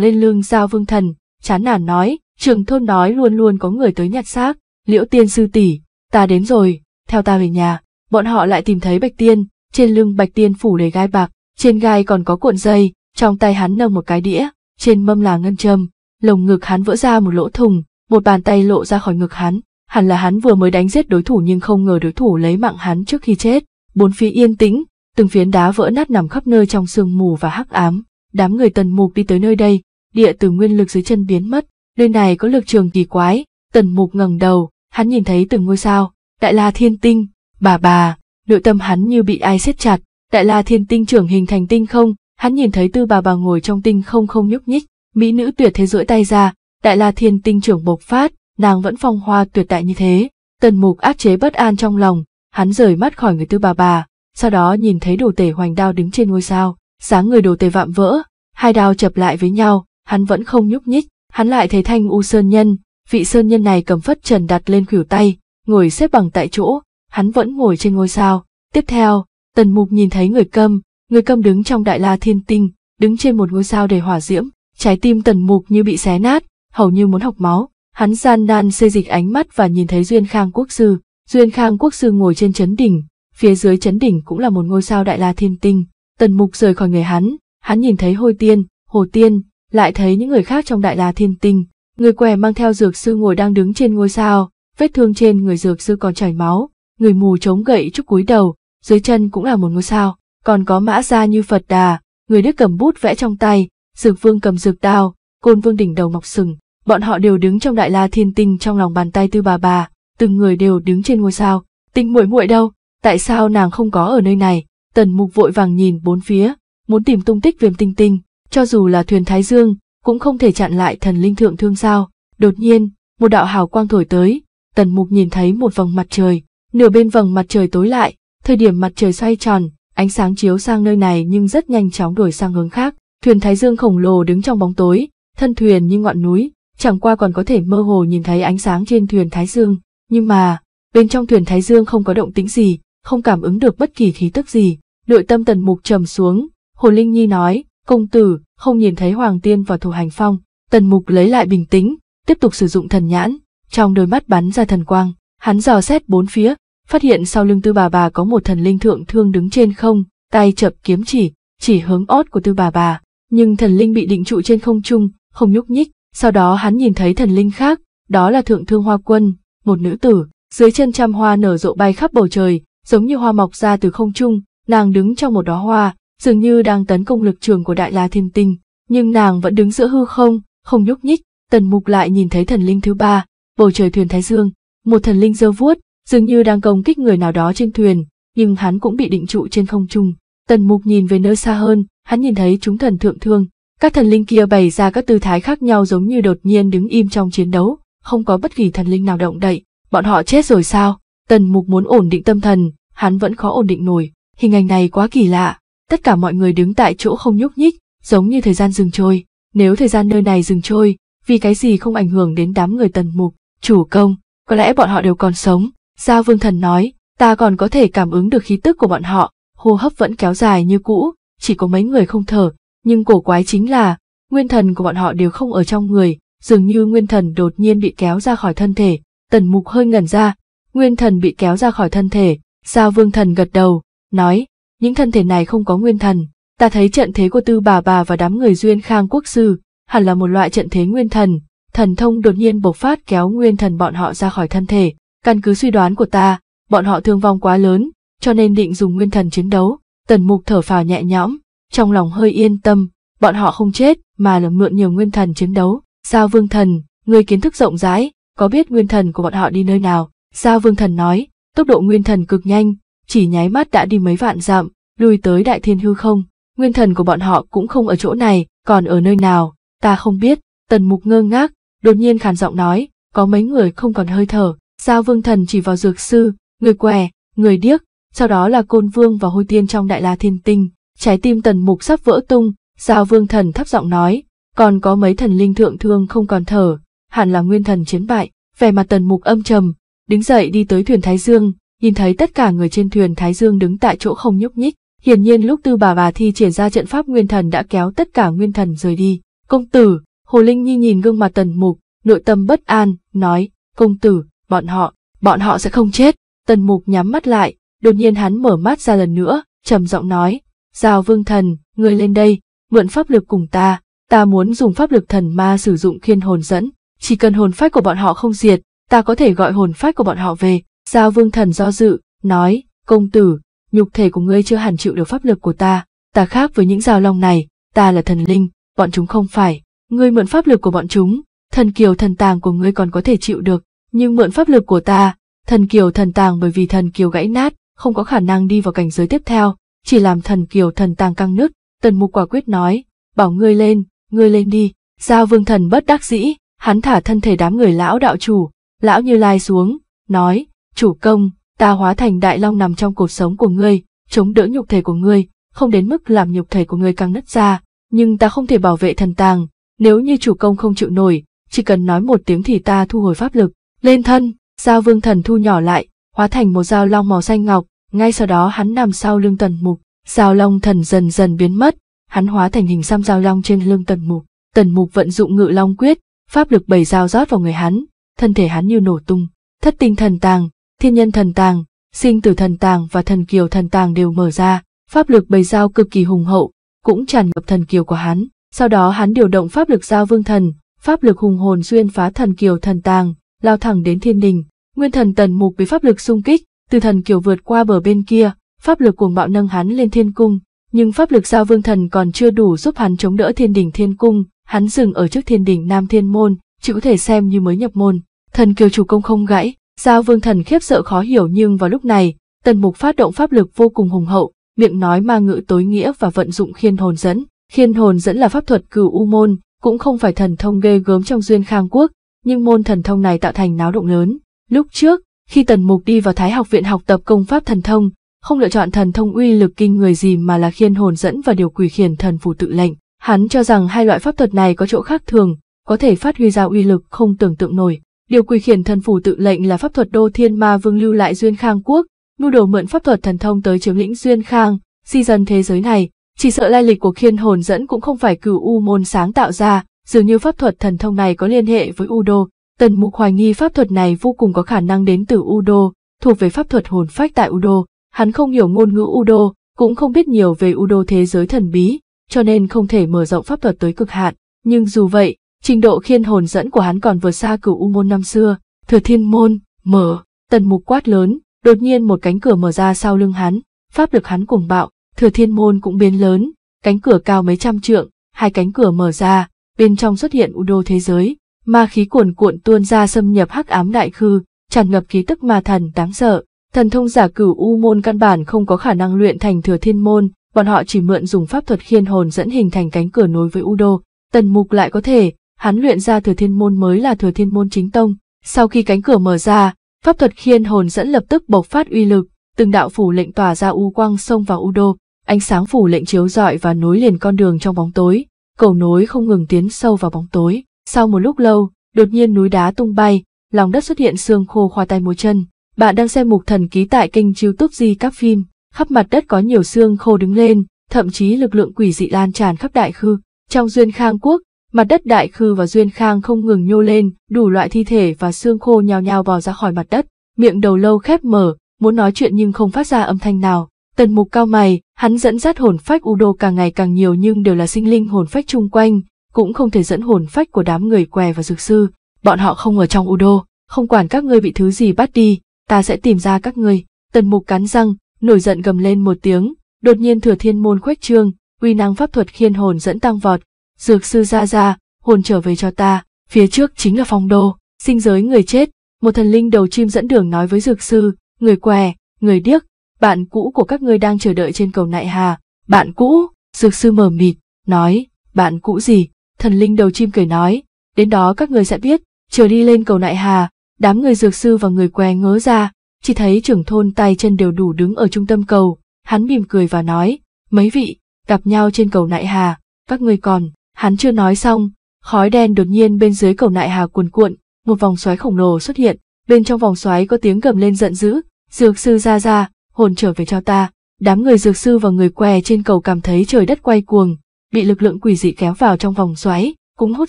lên lưng giao vương thần, chán nản nói, trường thôn nói luôn luôn có người tới nhặt xác, liễu tiên sư tỷ, ta đến rồi, theo ta về nhà, bọn họ lại tìm thấy bạch tiên, trên lưng bạch tiên phủ đầy gai bạc, trên gai còn có cuộn dây, trong tay hắn nâng một cái đĩa, trên mâm là ngân châm, lồng ngực hắn vỡ ra một lỗ thùng, một bàn tay lộ ra khỏi ngực hắn, hẳn là hắn vừa mới đánh giết đối thủ nhưng không ngờ đối thủ lấy mạng hắn trước khi chết bốn phía yên tĩnh, từng phiến đá vỡ nát nằm khắp nơi trong sương mù và hắc ám. Đám người tần mục đi tới nơi đây, địa từ nguyên lực dưới chân biến mất, nơi này có lực trường kỳ quái, tần mục ngẩng đầu, hắn nhìn thấy từng ngôi sao, đại la thiên tinh, bà bà, nội tâm hắn như bị ai siết chặt, đại la thiên tinh trưởng hình thành tinh không, hắn nhìn thấy tư bà bà ngồi trong tinh không không nhúc nhích, mỹ nữ tuyệt thế duỗi tay ra, đại la thiên tinh trưởng bộc phát, nàng vẫn phong hoa tuyệt đại như thế, tần mục áp chế bất an trong lòng, hắn rời mắt khỏi người tư bà bà, sau đó nhìn thấy đồ tể hoành đao đứng trên ngôi sao, sáng người đồ tể vạm vỡ, hai đao chập lại với nhau, hắn vẫn không nhúc nhích, hắn lại thấy thanh u sơn nhân, vị sơn nhân này cầm phất trần đặt lên khuỷu tay, ngồi xếp bằng tại chỗ, hắn vẫn ngồi trên ngôi sao. Tiếp theo, tần mục nhìn thấy người câm, người câm đứng trong đại la thiên tinh, đứng trên một ngôi sao đầy hỏa diễm, trái tim tần mục như bị xé nát, hầu như muốn học máu, hắn gian nan xê dịch ánh mắt và nhìn thấy duyên khang quốc sư, Duyên Khang Quốc Sư ngồi trên chấn đỉnh, phía dưới chấn đỉnh cũng là một ngôi sao đại la thiên tinh, tần mục rời khỏi người hắn, hắn nhìn thấy hôi tiên, hồ tiên, lại thấy những người khác trong đại la thiên tinh, người què mang theo dược sư ngồi đang đứng trên ngôi sao, vết thương trên người dược sư còn chảy máu, người mù chống gậy chút cúi đầu, dưới chân cũng là một ngôi sao, còn có mã gia như Phật Đà, người đức cầm bút vẽ trong tay, dược vương cầm dược đao, côn vương đỉnh đầu mọc sừng, bọn họ đều đứng trong đại la thiên tinh trong lòng bàn tay tư bà bà, từng người đều đứng trên ngôi sao. Tinh muội muội đâu? Tại sao nàng không có ở nơi này? Tần Mục vội vàng nhìn bốn phía, muốn tìm tung tích Viêm Tinh Tinh, cho dù là thuyền Thái Dương, cũng không thể chặn lại thần linh thượng thương sao? Đột nhiên, một đạo hào quang thổi tới, Tần Mục nhìn thấy một vòng mặt trời, nửa bên vầng mặt trời tối lại, thời điểm mặt trời xoay tròn, ánh sáng chiếu sang nơi này nhưng rất nhanh chóng đổi sang hướng khác. Thuyền Thái Dương khổng lồ đứng trong bóng tối, thân thuyền như ngọn núi, chẳng qua còn có thể mơ hồ nhìn thấy ánh sáng trên thuyền Thái Dương nhưng mà, bên trong thuyền Thái Dương không có động tĩnh gì, không cảm ứng được bất kỳ khí tức gì, nội tâm tần mục trầm xuống, Hồ Linh Nhi nói, công tử, không nhìn thấy Hoàng Tiên và Thủ Hành Phong, tần mục lấy lại bình tĩnh, tiếp tục sử dụng thần nhãn, trong đôi mắt bắn ra thần quang, hắn dò xét bốn phía, phát hiện sau lưng tư bà bà có một thần linh thượng thương đứng trên không, tay chập kiếm chỉ, chỉ hướng ót của tư bà bà, nhưng thần linh bị định trụ trên không trung, không nhúc nhích, sau đó hắn nhìn thấy thần linh khác, đó là thượng thương hoa quân, một nữ tử, dưới chân trăm hoa nở rộ bay khắp bầu trời, giống như hoa mọc ra từ không trung, nàng đứng trong một đóa hoa, dường như đang tấn công lực trường của đại la thiên tinh, nhưng nàng vẫn đứng giữa hư không, không nhúc nhích, tần mục lại nhìn thấy thần linh thứ ba, bầu trời thuyền Thái Dương, một thần linh giơ vuốt, dường như đang công kích người nào đó trên thuyền, nhưng hắn cũng bị định trụ trên không trung. Tần mục nhìn về nơi xa hơn, hắn nhìn thấy chúng thần thượng thương, các thần linh kia bày ra các tư thái khác nhau giống như đột nhiên đứng im trong chiến đấu, không có bất kỳ thần linh nào động đậy, bọn họ chết rồi sao? Tần Mục muốn ổn định tâm thần, hắn vẫn khó ổn định nổi, hình ảnh này quá kỳ lạ, tất cả mọi người đứng tại chỗ không nhúc nhích, giống như thời gian dừng trôi, nếu thời gian nơi này dừng trôi, vì cái gì không ảnh hưởng đến đám người Tần Mục, chủ công, có lẽ bọn họ đều còn sống, Gia Vương Thần nói, ta còn có thể cảm ứng được khí tức của bọn họ, hô hấp vẫn kéo dài như cũ, chỉ có mấy người không thở, nhưng cổ quái chính là, nguyên thần của bọn họ đều không ở trong người, dường như nguyên thần đột nhiên bị kéo ra khỏi thân thể, tần mục hơi ngẩn ra, nguyên thần bị kéo ra khỏi thân thể, sao vương thần gật đầu, nói, những thân thể này không có nguyên thần, ta thấy trận thế của tư bà bà và đám người duyên khang quốc sư, hẳn là một loại trận thế nguyên thần, thần thông đột nhiên bộc phát kéo nguyên thần bọn họ ra khỏi thân thể, căn cứ suy đoán của ta, bọn họ thương vong quá lớn, cho nên định dùng nguyên thần chiến đấu, tần mục thở phào nhẹ nhõm, trong lòng hơi yên tâm, bọn họ không chết mà là mượn nhiều nguyên thần chiến đấu. Giao Vương Thần, người kiến thức rộng rãi, có biết nguyên thần của bọn họ đi nơi nào? Giao Vương Thần nói, tốc độ nguyên thần cực nhanh, chỉ nháy mắt đã đi mấy vạn dặm, lùi tới đại thiên hư không. Nguyên thần của bọn họ cũng không ở chỗ này, còn ở nơi nào, ta không biết. Tần Mục ngơ ngác, đột nhiên khàn giọng nói, có mấy người không còn hơi thở. Giao Vương Thần chỉ vào dược sư, người què, người điếc, sau đó là côn vương và hôi tiên trong đại la thiên tinh. Trái tim Tần Mục sắp vỡ tung, Giao Vương Thần thấp giọng nói, còn có mấy thần linh thượng thương không còn thở, hẳn là nguyên thần chiến bại, vẻ mặt tần mục âm trầm, đứng dậy đi tới thuyền Thái Dương, nhìn thấy tất cả người trên thuyền Thái Dương đứng tại chỗ không nhúc nhích, hiển nhiên lúc tư bà bà thi triển ra trận pháp nguyên thần đã kéo tất cả nguyên thần rời đi. Công tử, Hồ Linh Nhi nhìn gương mặt tần mục, nội tâm bất an, nói, công tử, bọn họ, bọn họ sẽ không chết. Tần mục nhắm mắt lại, đột nhiên hắn mở mắt ra lần nữa, trầm giọng nói, Giao vương thần, người lên đây, mượn pháp lực cùng ta, ta muốn dùng pháp lực thần ma sử dụng khiên hồn dẫn, chỉ cần hồn phách của bọn họ không diệt, ta có thể gọi hồn phách của bọn họ về. Giao vương thần do dự, nói, công tử, nhục thể của ngươi chưa hẳn chịu được pháp lực của ta, ta khác với những giao long này, ta là thần linh, bọn chúng không phải, ngươi mượn pháp lực của bọn chúng, thần kiều thần tàng của ngươi còn có thể chịu được, nhưng mượn pháp lực của ta, thần kiều thần tàng bởi vì thần kiều gãy nát, không có khả năng đi vào cảnh giới tiếp theo, chỉ làm thần kiều thần tàng căng nứt, tần mục quả quyết nói, bảo ngươi lên, ngươi lên đi, giao vương thần bất đắc dĩ, hắn thả thân thể đám người lão đạo chủ, lão như lai xuống, nói, chủ công, ta hóa thành đại long nằm trong cuộc sống của ngươi, chống đỡ nhục thể của ngươi, không đến mức làm nhục thể của ngươi căng nứt ra, nhưng ta không thể bảo vệ thần tàng, nếu như chủ công không chịu nổi, chỉ cần nói một tiếng thì ta thu hồi pháp lực, lên thân, giao vương thần thu nhỏ lại, hóa thành một dao long màu xanh ngọc, ngay sau đó hắn nằm sau lưng tần mục, dao long thần dần dần biến mất, hắn hóa thành hình xăm dao long trên lưng tần mục. Tần mục vận dụng ngự long quyết, pháp lực bảy dao rót vào người hắn, thân thể hắn như nổ tung. Thất tinh thần tàng, thiên nhân thần tàng, sinh tử thần tàng và thần kiều thần tàng đều mở ra, pháp lực bầy dao cực kỳ hùng hậu, cũng tràn ngập thần kiều của hắn. Sau đó hắn điều động pháp lực giao vương thần, pháp lực hùng hồn xuyên phá thần kiều thần tàng, lao thẳng đến thiên đình. Nguyên thần tần mục bị pháp lực xung kích, từ thần kiều vượt qua bờ bên kia, pháp lực cuồng bạo nâng hắn lên thiên cung, nhưng pháp lực giao vương thần còn chưa đủ giúp hắn chống đỡ thiên đình thiên cung, hắn dừng ở trước thiên đình nam thiên môn, chỉ có thể xem như mới nhập môn. Thần kiều chủ công không gãy, giao vương thần khiếp sợ khó hiểu nhưng vào lúc này, tần mục phát động pháp lực vô cùng hùng hậu, miệng nói ma ngữ tối nghĩa và vận dụng khiên hồn dẫn. Khiên hồn dẫn là pháp thuật cửu u môn, cũng không phải thần thông ghê gớm trong duyên khang quốc, nhưng môn thần thông này tạo thành náo động lớn. Lúc trước, khi tần mục đi vào thái học viện học tập công pháp thần thông, không lựa chọn thần thông uy lực kinh người gì mà là khiên hồn dẫn và điều quỷ khiển thần phù tự lệnh. Hắn cho rằng hai loại pháp thuật này có chỗ khác thường, có thể phát huy ra uy lực không tưởng tượng nổi. Điều quỷ khiển thần phù tự lệnh là pháp thuật đô thiên ma vương lưu lại duyên khang quốc, mưu đồ mượn pháp thuật thần thông tới chiếm lĩnh duyên khang, di dân thế giới này. Chỉ sợ lai lịch của khiên hồn dẫn cũng không phải cửu u môn sáng tạo ra, dường như pháp thuật thần thông này có liên hệ với u đô. Tần mục hoài nghi pháp thuật này vô cùng có khả năng đến từ u đô, thuộc về pháp thuật hồn phách tại u đô Hắn không hiểu ngôn ngữ Udo, cũng không biết nhiều về Udo thế giới thần bí, cho nên không thể mở rộng pháp thuật tới cực hạn. Nhưng dù vậy, trình độ khiên hồn dẫn của hắn còn vượt xa cửu U môn năm xưa. Thừa thiên môn, mở, tần mục quát lớn, đột nhiên một cánh cửa mở ra sau lưng hắn, pháp lực hắn cuồng bạo, thừa thiên môn cũng biến lớn, cánh cửa cao mấy trăm trượng, hai cánh cửa mở ra, bên trong xuất hiện Udo thế giới, ma khí cuồn cuộn tuôn ra xâm nhập hắc ám đại khư, tràn ngập khí tức ma thần đáng sợ, Thần thông giả cửu u môn căn bản không có khả năng luyện thành thừa thiên môn, bọn họ chỉ mượn dùng pháp thuật khiên hồn dẫn hình thành cánh cửa nối với u đô. Tần mục lại có thể, hắn luyện ra thừa thiên môn mới là thừa thiên môn chính tông. Sau khi cánh cửa mở ra, pháp thuật khiên hồn dẫn lập tức bộc phát uy lực, từng đạo phủ lệnh tỏa ra u quang xông vào u đô, ánh sáng phủ lệnh chiếu rọi và nối liền con đường trong bóng tối, cầu nối không ngừng tiến sâu vào bóng tối. Sau một lúc lâu, đột nhiên núi đá tung bay, lòng đất xuất hiện xương khô khoa tay múa chân, bạn đang xem mục thần ký tại kênh youtube Di Các Phim, khắp mặt đất có nhiều xương khô đứng lên, thậm chí lực lượng quỷ dị lan tràn khắp đại khư. Trong Duyên Khang Quốc, mặt đất đại khư và Duyên Khang không ngừng nhô lên, đủ loại thi thể và xương khô nhào nhào bò ra khỏi mặt đất, miệng đầu lâu khép mở, muốn nói chuyện nhưng không phát ra âm thanh nào. Tần mục cao mày, hắn dẫn dắt hồn phách Udo càng ngày càng nhiều nhưng đều là sinh linh hồn phách chung quanh, cũng không thể dẫn hồn phách của đám người què và dược sư. Bọn họ không ở trong Udo, không quản các ngươi bị thứ gì bắt đi, ta sẽ tìm ra các ngươi. Tần mục cắn răng, nổi giận gầm lên một tiếng, đột nhiên thừa thiên môn khuếch trương, uy năng pháp thuật khiên hồn dẫn tăng vọt, dược sư ra ra, hồn trở về cho ta, phía trước chính là phong đô, sinh giới người chết, một thần linh đầu chim dẫn đường nói với dược sư, người què, người điếc, bạn cũ của các ngươi đang chờ đợi trên cầu nại hà, bạn cũ, dược sư mờ mịt, nói, bạn cũ gì, thần linh đầu chim cười nói, đến đó các ngươi sẽ biết, chờ đi lên cầu nại hà, đám người dược sư và người què ngớ ra, chỉ thấy trưởng thôn tay chân đều đủ đứng ở trung tâm cầu, hắn mỉm cười và nói, mấy vị, gặp nhau trên cầu nại hà, các người còn, hắn chưa nói xong, khói đen đột nhiên bên dưới cầu nại hà cuồn cuộn, một vòng xoáy khổng lồ xuất hiện, bên trong vòng xoáy có tiếng gầm lên giận dữ, dược sư ra ra, hồn trở về cho ta, đám người dược sư và người què trên cầu cảm thấy trời đất quay cuồng, bị lực lượng quỷ dị kéo vào trong vòng xoáy, cũng hút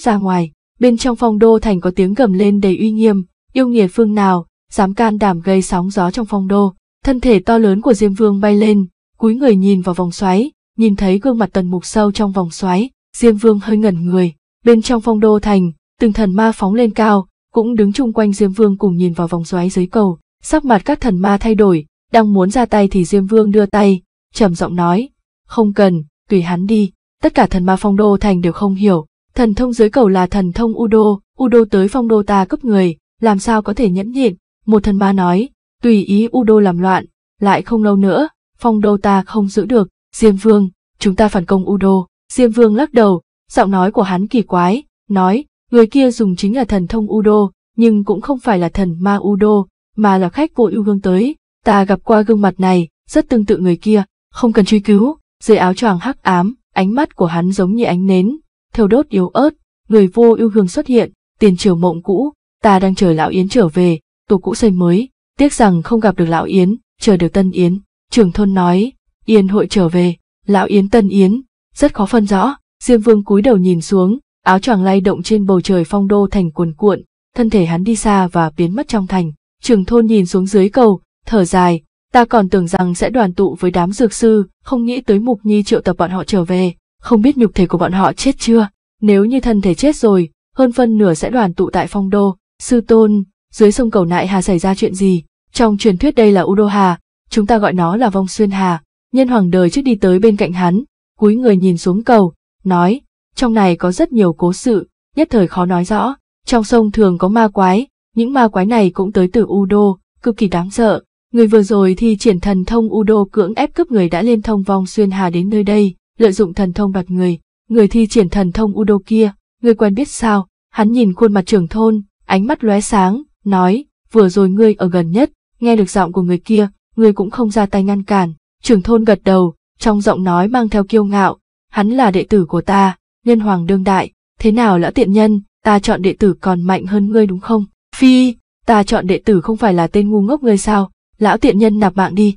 ra ngoài, bên trong phong đô thành có tiếng gầm lên đầy uy nghiêm, yêu nghiệt phương nào, dám can đảm gây sóng gió trong phong đô. Thân thể to lớn của Diêm Vương bay lên, cúi người nhìn vào vòng xoáy, nhìn thấy gương mặt tần mục sâu trong vòng xoáy, Diêm Vương hơi ngẩn người. Bên trong phong đô thành, từng thần ma phóng lên cao, cũng đứng chung quanh Diêm Vương cùng nhìn vào vòng xoáy dưới cầu. Sắc mặt các thần ma thay đổi, đang muốn ra tay thì Diêm Vương đưa tay, trầm giọng nói, không cần, tùy hắn đi. Tất cả thần ma phong đô thành đều không hiểu, thần thông dưới cầu là thần thông Udo, Udo tới phong đô ta cướp người, làm sao có thể nhẫn nhịn, một thần ma nói, tùy ý Udo làm loạn, lại không lâu nữa, phong đô ta không giữ được, Diêm Vương, chúng ta phản công Udo. Diêm Vương lắc đầu, giọng nói của hắn kỳ quái, nói, người kia dùng chính là thần thông Udo, nhưng cũng không phải là thần ma Udo, mà là khách vô ưu gương tới, ta gặp qua gương mặt này, rất tương tự người kia, không cần truy cứu, dưới áo choàng hắc ám, ánh mắt của hắn giống như ánh nến, theo đốt yếu ớt, người vô ưu hương xuất hiện, tiền triều mộng cũ, ta đang chờ lão Yến trở về, tổ cũ xây mới, tiếc rằng không gặp được lão Yến, chờ được Tân Yến. Trưởng thôn nói, Yến hội trở về, lão Yến Tân Yến, rất khó phân rõ, Diêm Vương cúi đầu nhìn xuống, áo choàng lay động trên bầu trời phong đô thành cuồn cuộn, thân thể hắn đi xa và biến mất trong thành. Trưởng thôn nhìn xuống dưới cầu, thở dài, ta còn tưởng rằng sẽ đoàn tụ với đám dược sư, không nghĩ tới Mục Nhi triệu tập bọn họ trở về, không biết nhục thể của bọn họ chết chưa, nếu như thân thể chết rồi, hơn phân nửa sẽ đoàn tụ tại phong đô, Sư tôn, dưới sông cầu nại hà xảy ra chuyện gì? Trong truyền thuyết đây là Udo Hà, chúng ta gọi nó là Vong Xuyên Hà. Nhân hoàng đời trước đi tới bên cạnh hắn, cúi người nhìn xuống cầu, nói, trong này có rất nhiều cố sự, nhất thời khó nói rõ. Trong sông thường có ma quái, những ma quái này cũng tới từ Udo, cực kỳ đáng sợ. Người vừa rồi thì triển thần thông Udo cưỡng ép cướp người đã liên thông Vong Xuyên Hà đến nơi đây, lợi dụng thần thông đoạt người. Người thi triển thần thông Udo kia, người quen biết sao, hắn nhìn khuôn mặt trưởng thôn, ánh mắt lóe sáng, nói, vừa rồi ngươi ở gần nhất, nghe được giọng của người kia, ngươi cũng không ra tay ngăn cản. Trưởng thôn gật đầu, trong giọng nói mang theo kiêu ngạo, hắn là đệ tử của ta, nhân hoàng đương đại, thế nào lão tiện nhân, ta chọn đệ tử còn mạnh hơn ngươi đúng không? Phi, ta chọn đệ tử không phải là tên ngu ngốc ngươi sao, lão tiện nhân nạp mạng đi.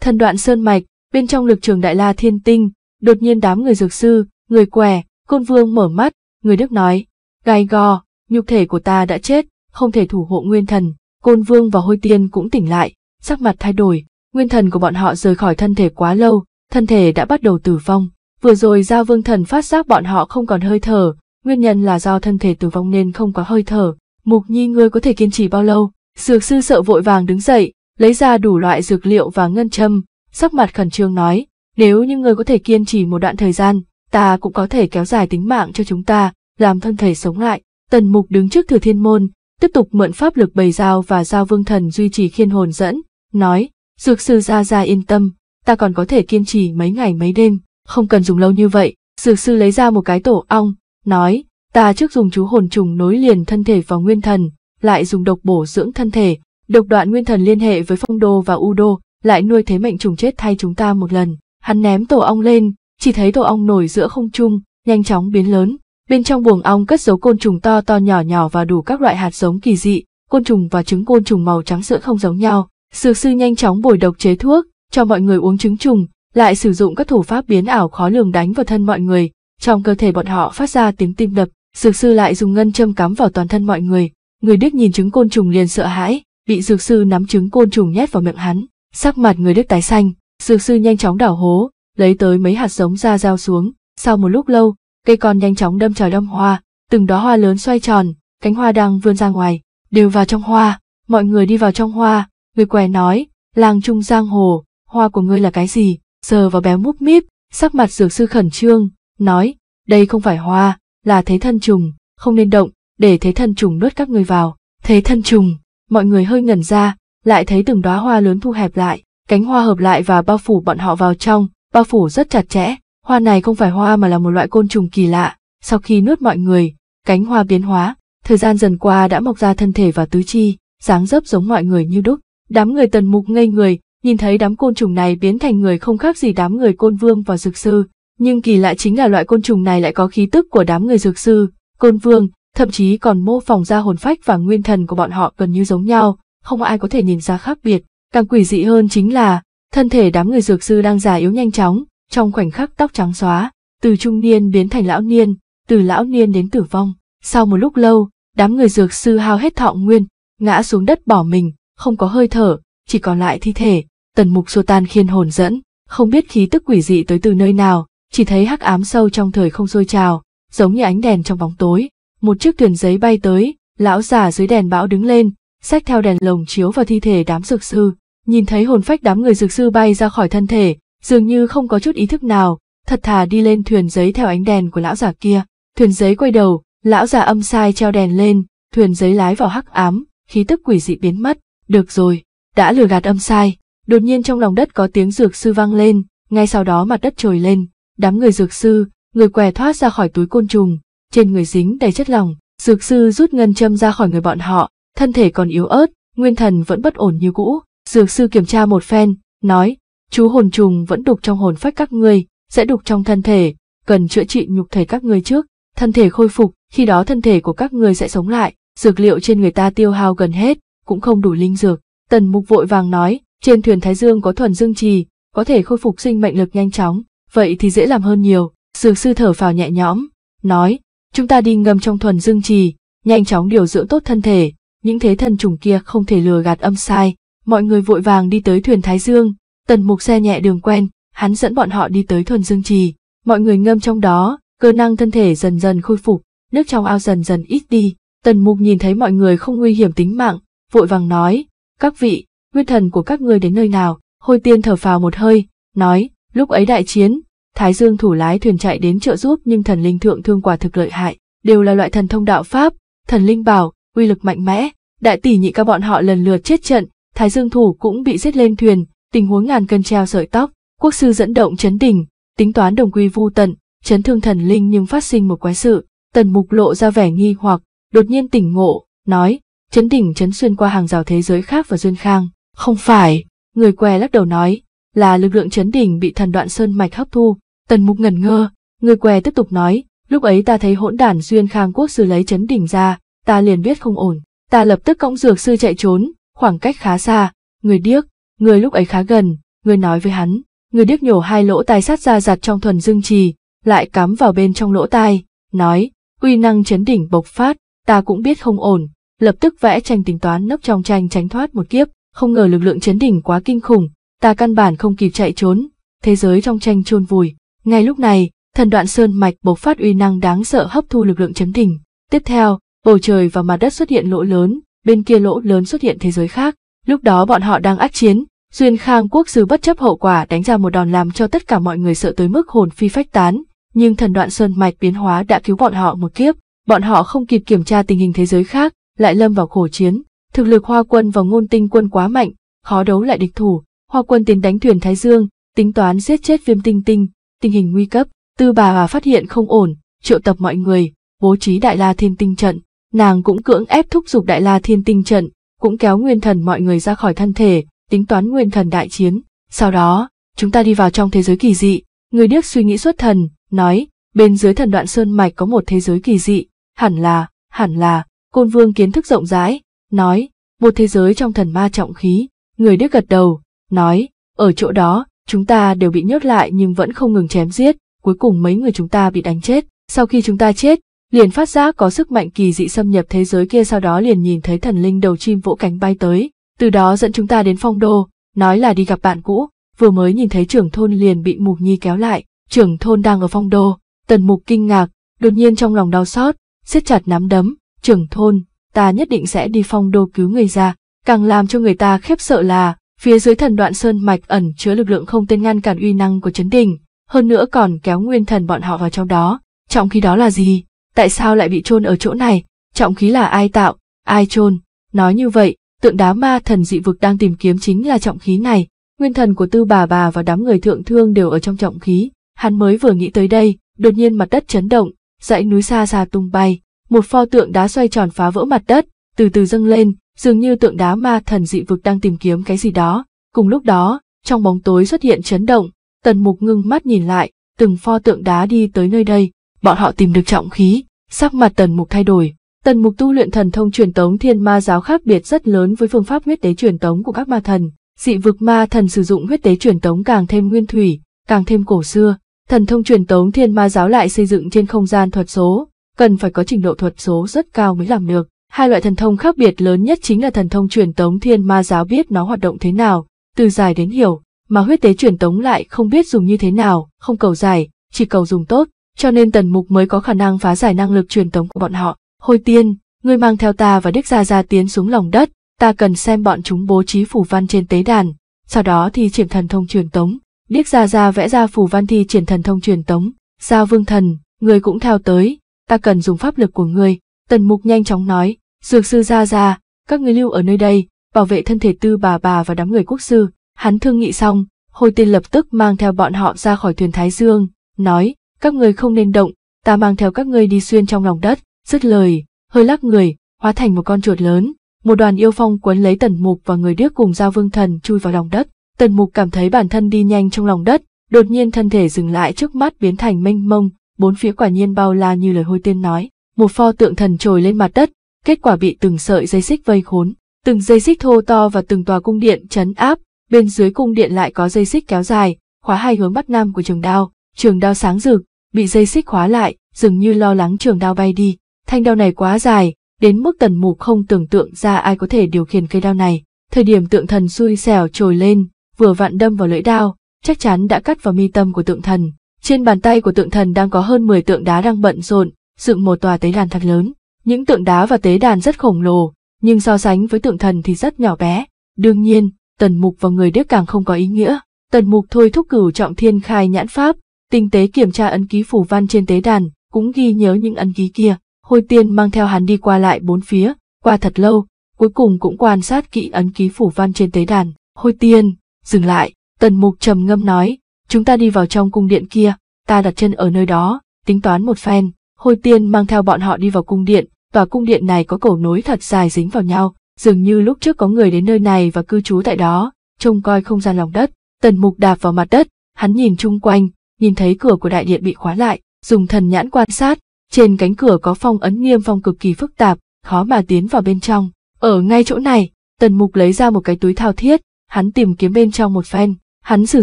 Thân đoạn sơn mạch, bên trong lực trường đại la thiên tinh, đột nhiên đám người dược sư, người què, côn vương mở mắt, người đức nói, gai gò, nhục thể của ta đã chết, không thể thủ hộ nguyên thần, côn vương và hôi tiên cũng tỉnh lại, sắc mặt thay đổi, nguyên thần của bọn họ rời khỏi thân thể quá lâu, thân thể đã bắt đầu tử vong. Vừa rồi Giao Vương Thần phát giác bọn họ không còn hơi thở, nguyên nhân là do thân thể tử vong nên không có hơi thở. Mục Nhi ngươi có thể kiên trì bao lâu? Dược sư sợ vội vàng đứng dậy, lấy ra đủ loại dược liệu và ngân châm, sắc mặt khẩn trương nói, nếu như ngươi có thể kiên trì một đoạn thời gian, ta cũng có thể kéo dài tính mạng cho chúng ta, làm thân thể sống lại. Tần Mục đứng trước Thừa Thiên Môn, tiếp tục mượn pháp lực bày giao và giao vương thần duy trì khiên hồn dẫn, nói, dược sư ra ra yên tâm, ta còn có thể kiên trì mấy ngày mấy đêm, không cần dùng lâu như vậy. Dược sư lấy ra một cái tổ ong, nói, ta trước dùng chú hồn trùng nối liền thân thể vào nguyên thần, lại dùng độc bổ dưỡng thân thể, độc đoạn nguyên thần liên hệ với phong đô và u đô, lại nuôi thế mệnh trùng chết thay chúng ta một lần. Hắn ném tổ ong lên, chỉ thấy tổ ong nổi giữa không trung, nhanh chóng biến lớn, Bên trong buồng ong cất giấu côn trùng to to nhỏ nhỏ và đủ các loại hạt giống kỳ dị, côn trùng và trứng côn trùng màu trắng sữa không giống nhau. sư sư nhanh chóng bồi độc chế thuốc, cho mọi người uống trứng trùng, lại sử dụng các thủ pháp biến ảo khó lường đánh vào thân mọi người, trong cơ thể bọn họ phát ra tiếng tim đập, dược sư lại dùng ngân châm cắm vào toàn thân mọi người. Người Đức nhìn trứng côn trùng liền sợ hãi, bị dược sư nắm trứng côn trùng nhét vào miệng hắn, sắc mặt người Đức tái xanh, dược sư nhanh chóng đảo hố, lấy tới mấy hạt giống ra giao xuống, sau một lúc lâu, cây con nhanh chóng đâm trời đâm hoa, từng đó hoa lớn xoay tròn, cánh hoa đang vươn ra ngoài, đều vào trong hoa, mọi người đi vào trong hoa, người què nói, làng trung giang hồ, hoa của ngươi là cái gì, sờ vào béo múp míp, sắc mặt dược sư khẩn trương, nói, đây không phải hoa, là thế thân trùng, không nên động, để thế thân trùng nuốt các người vào, thế thân trùng, mọi người hơi ngẩn ra, lại thấy từng đóa hoa lớn thu hẹp lại, cánh hoa hợp lại và bao phủ bọn họ vào trong, bao phủ rất chặt chẽ, Hoa này không phải hoa mà là một loại côn trùng kỳ lạ, sau khi nuốt mọi người, cánh hoa biến hóa, thời gian dần qua đã mọc ra thân thể và tứ chi, dáng dấp giống mọi người như đúc. Đám người tần mục ngây người, nhìn thấy đám côn trùng này biến thành người không khác gì đám người côn vương và dược sư, nhưng kỳ lạ chính là loại côn trùng này lại có khí tức của đám người dược sư, côn vương, thậm chí còn mô phỏng ra hồn phách và nguyên thần của bọn họ gần như giống nhau, không ai có thể nhìn ra khác biệt. Càng quỷ dị hơn chính là, thân thể đám người dược sư đang già yếu nhanh chóng, trong khoảnh khắc tóc trắng xóa, từ trung niên biến thành lão niên, từ lão niên đến tử vong. Sau một lúc lâu, đám người dược sư hao hết thọ nguyên, ngã xuống đất bỏ mình, không có hơi thở, chỉ còn lại thi thể. Tần mục xô tan khiên hồn dẫn, không biết khí tức quỷ dị tới từ nơi nào, chỉ thấy hắc ám sâu trong thời không sôi trào, giống như ánh đèn trong bóng tối. Một chiếc thuyền giấy bay tới, lão già dưới đèn bão đứng lên, xách theo đèn lồng chiếu vào thi thể đám dược sư. Nhìn thấy hồn phách đám người dược sư bay ra khỏi thân thể, dường như không có chút ý thức nào, thật thà đi lên thuyền giấy theo ánh đèn của lão già kia. Thuyền giấy quay đầu, lão già âm sai treo đèn lên, thuyền giấy lái vào hắc ám, khí tức quỷ dị biến mất. Được rồi, đã lừa gạt âm sai. Đột nhiên trong lòng đất có tiếng dược sư vang lên, ngay sau đó mặt đất trồi lên, đám người dược sư, người què thoát ra khỏi túi côn trùng, trên người dính đầy chất lỏng, dược sư rút ngân châm ra khỏi người bọn họ, thân thể còn yếu ớt, nguyên thần vẫn bất ổn như cũ. Dược sư kiểm tra một phen, nói, chú hồn trùng vẫn đục trong hồn phách các ngươi, sẽ đục trong thân thể, cần chữa trị nhục thể các ngươi trước, thân thể khôi phục, khi đó thân thể của các ngươi sẽ sống lại, dược liệu trên người ta tiêu hao gần hết, cũng không đủ linh dược. Tần Mục vội vàng nói, trên thuyền Thái Dương có thuần dương trì, có thể khôi phục sinh mệnh lực nhanh chóng, vậy thì dễ làm hơn nhiều. Dược sư thở phào nhẹ nhõm, nói, chúng ta đi ngâm trong thuần dương trì, nhanh chóng điều dưỡng tốt thân thể, những thế thần trùng kia không thể lừa gạt âm sai. Mọi người vội vàng đi tới thuyền Thái Dương, Tần mục xe nhẹ đường quen, hắn dẫn bọn họ đi tới thuần dương trì, mọi người ngâm trong đó, cơ năng thân thể dần dần khôi phục, nước trong ao dần dần ít đi. Tần mục nhìn thấy mọi người không nguy hiểm tính mạng, vội vàng nói, các vị, nguyên thần của các người đến nơi nào, hôi tiên thở phào một hơi, nói, lúc ấy đại chiến, Thái Dương thủ lái thuyền chạy đến trợ giúp nhưng thần linh thượng thương quả thực lợi hại, đều là loại thần thông đạo pháp, thần linh bảo, uy lực mạnh mẽ, đại tỷ nhị ca bọn họ lần lượt chết trận, Thái Dương thủ cũng bị giết lên thuyền, tình huống ngàn cân treo sợi tóc, quốc sư dẫn động chấn đỉnh, tính toán đồng quy vu tận, chấn thương thần linh nhưng phát sinh một quái sự, tần mục lộ ra vẻ nghi hoặc, đột nhiên tỉnh ngộ, nói, chấn đỉnh chấn xuyên qua hàng rào thế giới khác và duyên khang, không phải, người què lắc đầu nói, là lực lượng chấn đỉnh bị thần đoạn sơn mạch hấp thu, tần mục ngẩn ngơ, người què tiếp tục nói, lúc ấy ta thấy hỗn đản duyên khang quốc sư lấy chấn đỉnh ra, ta liền biết không ổn, ta lập tức cõng dược sư chạy trốn, khoảng cách khá xa, người điếc, người lúc ấy khá gần, người nói với hắn, người điếc nhổ hai lỗ tai sát ra giặt trong thuần dương trì, lại cắm vào bên trong lỗ tai, nói, uy năng chấn đỉnh bộc phát, ta cũng biết không ổn, lập tức vẽ tranh tính toán nấp trong tranh tránh thoát một kiếp, không ngờ lực lượng chấn đỉnh quá kinh khủng, ta căn bản không kịp chạy trốn, thế giới trong tranh chôn vùi. Ngay lúc này, thần đoạn sơn mạch bộc phát uy năng đáng sợ hấp thu lực lượng chấn đỉnh. Tiếp theo, bầu trời và mặt đất xuất hiện lỗ lớn, bên kia lỗ lớn xuất hiện thế giới khác, Lúc đó bọn họ đang ác chiến, Duyên Khang quốc sư bất chấp hậu quả đánh ra một đòn làm cho tất cả mọi người sợ tới mức hồn phi phách tán, nhưng thần đoạn sơn mạch biến hóa đã cứu bọn họ một kiếp, bọn họ không kịp kiểm tra tình hình thế giới khác, lại lâm vào khổ chiến. Thực lực Hoa quân và Ngôn Tinh quân quá mạnh, khó đấu lại địch thủ, Hoa quân tiến đánh thuyền Thái Dương, tính toán giết chết Viêm Tinh Tinh, tình hình nguy cấp, Tư bà bà phát hiện không ổn, triệu tập mọi người, bố trí Đại La Thiên Tinh trận, nàng cũng cưỡng ép thúc giục Đại La Thiên Tinh trận, cũng kéo nguyên thần mọi người ra khỏi thân thể, tính toán nguyên thần đại chiến. Sau đó, chúng ta đi vào trong thế giới kỳ dị. Người điếc suy nghĩ xuất thần, nói, bên dưới thần đoạn sơn mạch có một thế giới kỳ dị, hẳn là, hẳn là, côn vương kiến thức rộng rãi, nói, một thế giới trong thần ma trọng khí. Người điếc gật đầu, nói, ở chỗ đó, chúng ta đều bị nhốt lại nhưng vẫn không ngừng chém giết, cuối cùng mấy người chúng ta bị đánh chết. Sau khi chúng ta chết, liền phát giác có sức mạnh kỳ dị xâm nhập thế giới kia sau đó liền nhìn thấy thần linh đầu chim vỗ cánh bay tới, từ đó dẫn chúng ta đến phong đô, nói là đi gặp bạn cũ, vừa mới nhìn thấy trưởng thôn liền bị Mục Nhi kéo lại, trưởng thôn đang ở phong đô, tần mục kinh ngạc, đột nhiên trong lòng đau xót, siết chặt nắm đấm, trưởng thôn, ta nhất định sẽ đi phong đô cứu người ra, càng làm cho người ta khiếp sợ là, phía dưới thần đoạn sơn mạch ẩn chứa lực lượng không tên ngăn cản uy năng của chấn đình, hơn nữa còn kéo nguyên thần bọn họ vào trong đó, trọng khi đó là gì? tại sao lại bị chôn ở chỗ này, trọng khí là ai tạo, ai chôn? Nói như vậy, tượng đá ma thần dị vực đang tìm kiếm chính là trọng khí này, nguyên thần của tư bà bà và đám người thượng thương đều ở trong trọng khí. Hắn mới vừa nghĩ tới đây, đột nhiên mặt đất chấn động, dãy núi xa xa tung bay, một pho tượng đá xoay tròn phá vỡ mặt đất, từ từ dâng lên, dường như tượng đá ma thần dị vực đang tìm kiếm cái gì đó. Cùng lúc đó, trong bóng tối xuất hiện chấn động, tần mục ngưng mắt nhìn lại, từng pho tượng đá đi tới nơi đây, bọn họ tìm được trọng khí, sắc mặt tần mục thay đổi. Tần mục tu luyện thần thông truyền tống thiên ma giáo khác biệt rất lớn với phương pháp huyết tế truyền tống của các ma thần. Dị vực ma thần sử dụng huyết tế truyền tống càng thêm nguyên thủy, càng thêm cổ xưa. Thần thông truyền tống thiên ma giáo lại xây dựng trên không gian thuật số, cần phải có trình độ thuật số rất cao mới làm được. Hai loại thần thông khác biệt lớn nhất chính là thần thông truyền tống thiên ma giáo biết nó hoạt động thế nào, từ dài đến hiểu, mà huyết tế truyền tống lại không biết dùng như thế nào, không cầu dài, chỉ cầu dùng tốt cho nên tần mục mới có khả năng phá giải năng lực truyền tống của bọn họ. Hồi tiên, ngươi mang theo ta và Đức Gia Gia tiến xuống lòng đất, ta cần xem bọn chúng bố trí phủ văn trên tế đàn, sau đó thì triển thần thông truyền tống. Điếc Gia Gia vẽ ra phủ văn thi triển thần thông truyền tống, Giao Vương Thần, ngươi cũng theo tới, ta cần dùng pháp lực của ngươi. Tần Mục nhanh chóng nói, Dược Sư Gia Gia, các người lưu ở nơi đây, bảo vệ thân thể tư bà bà và đám người quốc sư, hắn thương nghị xong, hồi tiên lập tức mang theo bọn họ ra khỏi thuyền Thái Dương, nói, các người không nên động, ta mang theo các ngươi đi xuyên trong lòng đất, dứt lời, hơi lắc người, hóa thành một con chuột lớn, một đoàn yêu phong quấn lấy tần mục và người điếc cùng giao vương thần chui vào lòng đất. Tần mục cảm thấy bản thân đi nhanh trong lòng đất, đột nhiên thân thể dừng lại trước mắt biến thành mênh mông, bốn phía quả nhiên bao la như lời hôi tiên nói, một pho tượng thần trồi lên mặt đất, kết quả bị từng sợi dây xích vây khốn, từng dây xích thô to và từng tòa cung điện chấn áp, bên dưới cung điện lại có dây xích kéo dài, khóa hai hướng bắc nam của trường đao, trường đao sáng rực, bị dây xích khóa lại, dường như lo lắng trường đao bay đi. Thanh đao này quá dài, đến mức tần mục không tưởng tượng ra ai có thể điều khiển cây đao này. Thời điểm tượng thần xui xẻo trồi lên, vừa vặn đâm vào lưỡi đao, chắc chắn đã cắt vào mi tâm của tượng thần. Trên bàn tay của tượng thần đang có hơn 10 tượng đá đang bận rộn, dựng một tòa tế đàn thật lớn. Những tượng đá và tế đàn rất khổng lồ, nhưng so sánh với tượng thần thì rất nhỏ bé. Đương nhiên, tần mục và người điếc càng không có ý nghĩa. Tần mục thôi thúc cửu trọng thiên khai nhãn pháp, tinh tế kiểm tra ấn ký phủ văn trên tế đàn, cũng ghi nhớ những ấn ký kia. Hồi tiên mang theo hắn đi qua lại bốn phía, qua thật lâu, cuối cùng cũng quan sát kỹ ấn ký phủ văn trên tế đàn. Hồi tiên, dừng lại, tần mục trầm ngâm nói, chúng ta đi vào trong cung điện kia, ta đặt chân ở nơi đó, tính toán một phen. Hồi tiên mang theo bọn họ đi vào cung điện, tòa cung điện này có cổ nối thật dài dính vào nhau, dường như lúc trước có người đến nơi này và cư trú tại đó, trông coi không gian lòng đất. Tần mục đạp vào mặt đất, hắn nhìn chung quanh, nhìn thấy cửa của đại điện bị khóa lại, dùng thần nhãn quan sát, trên cánh cửa có phong ấn nghiêm phong cực kỳ phức tạp, khó mà tiến vào bên trong. Ở ngay chỗ này, Tần Mục lấy ra một cái túi thao thiết, hắn tìm kiếm bên trong một phen, hắn sử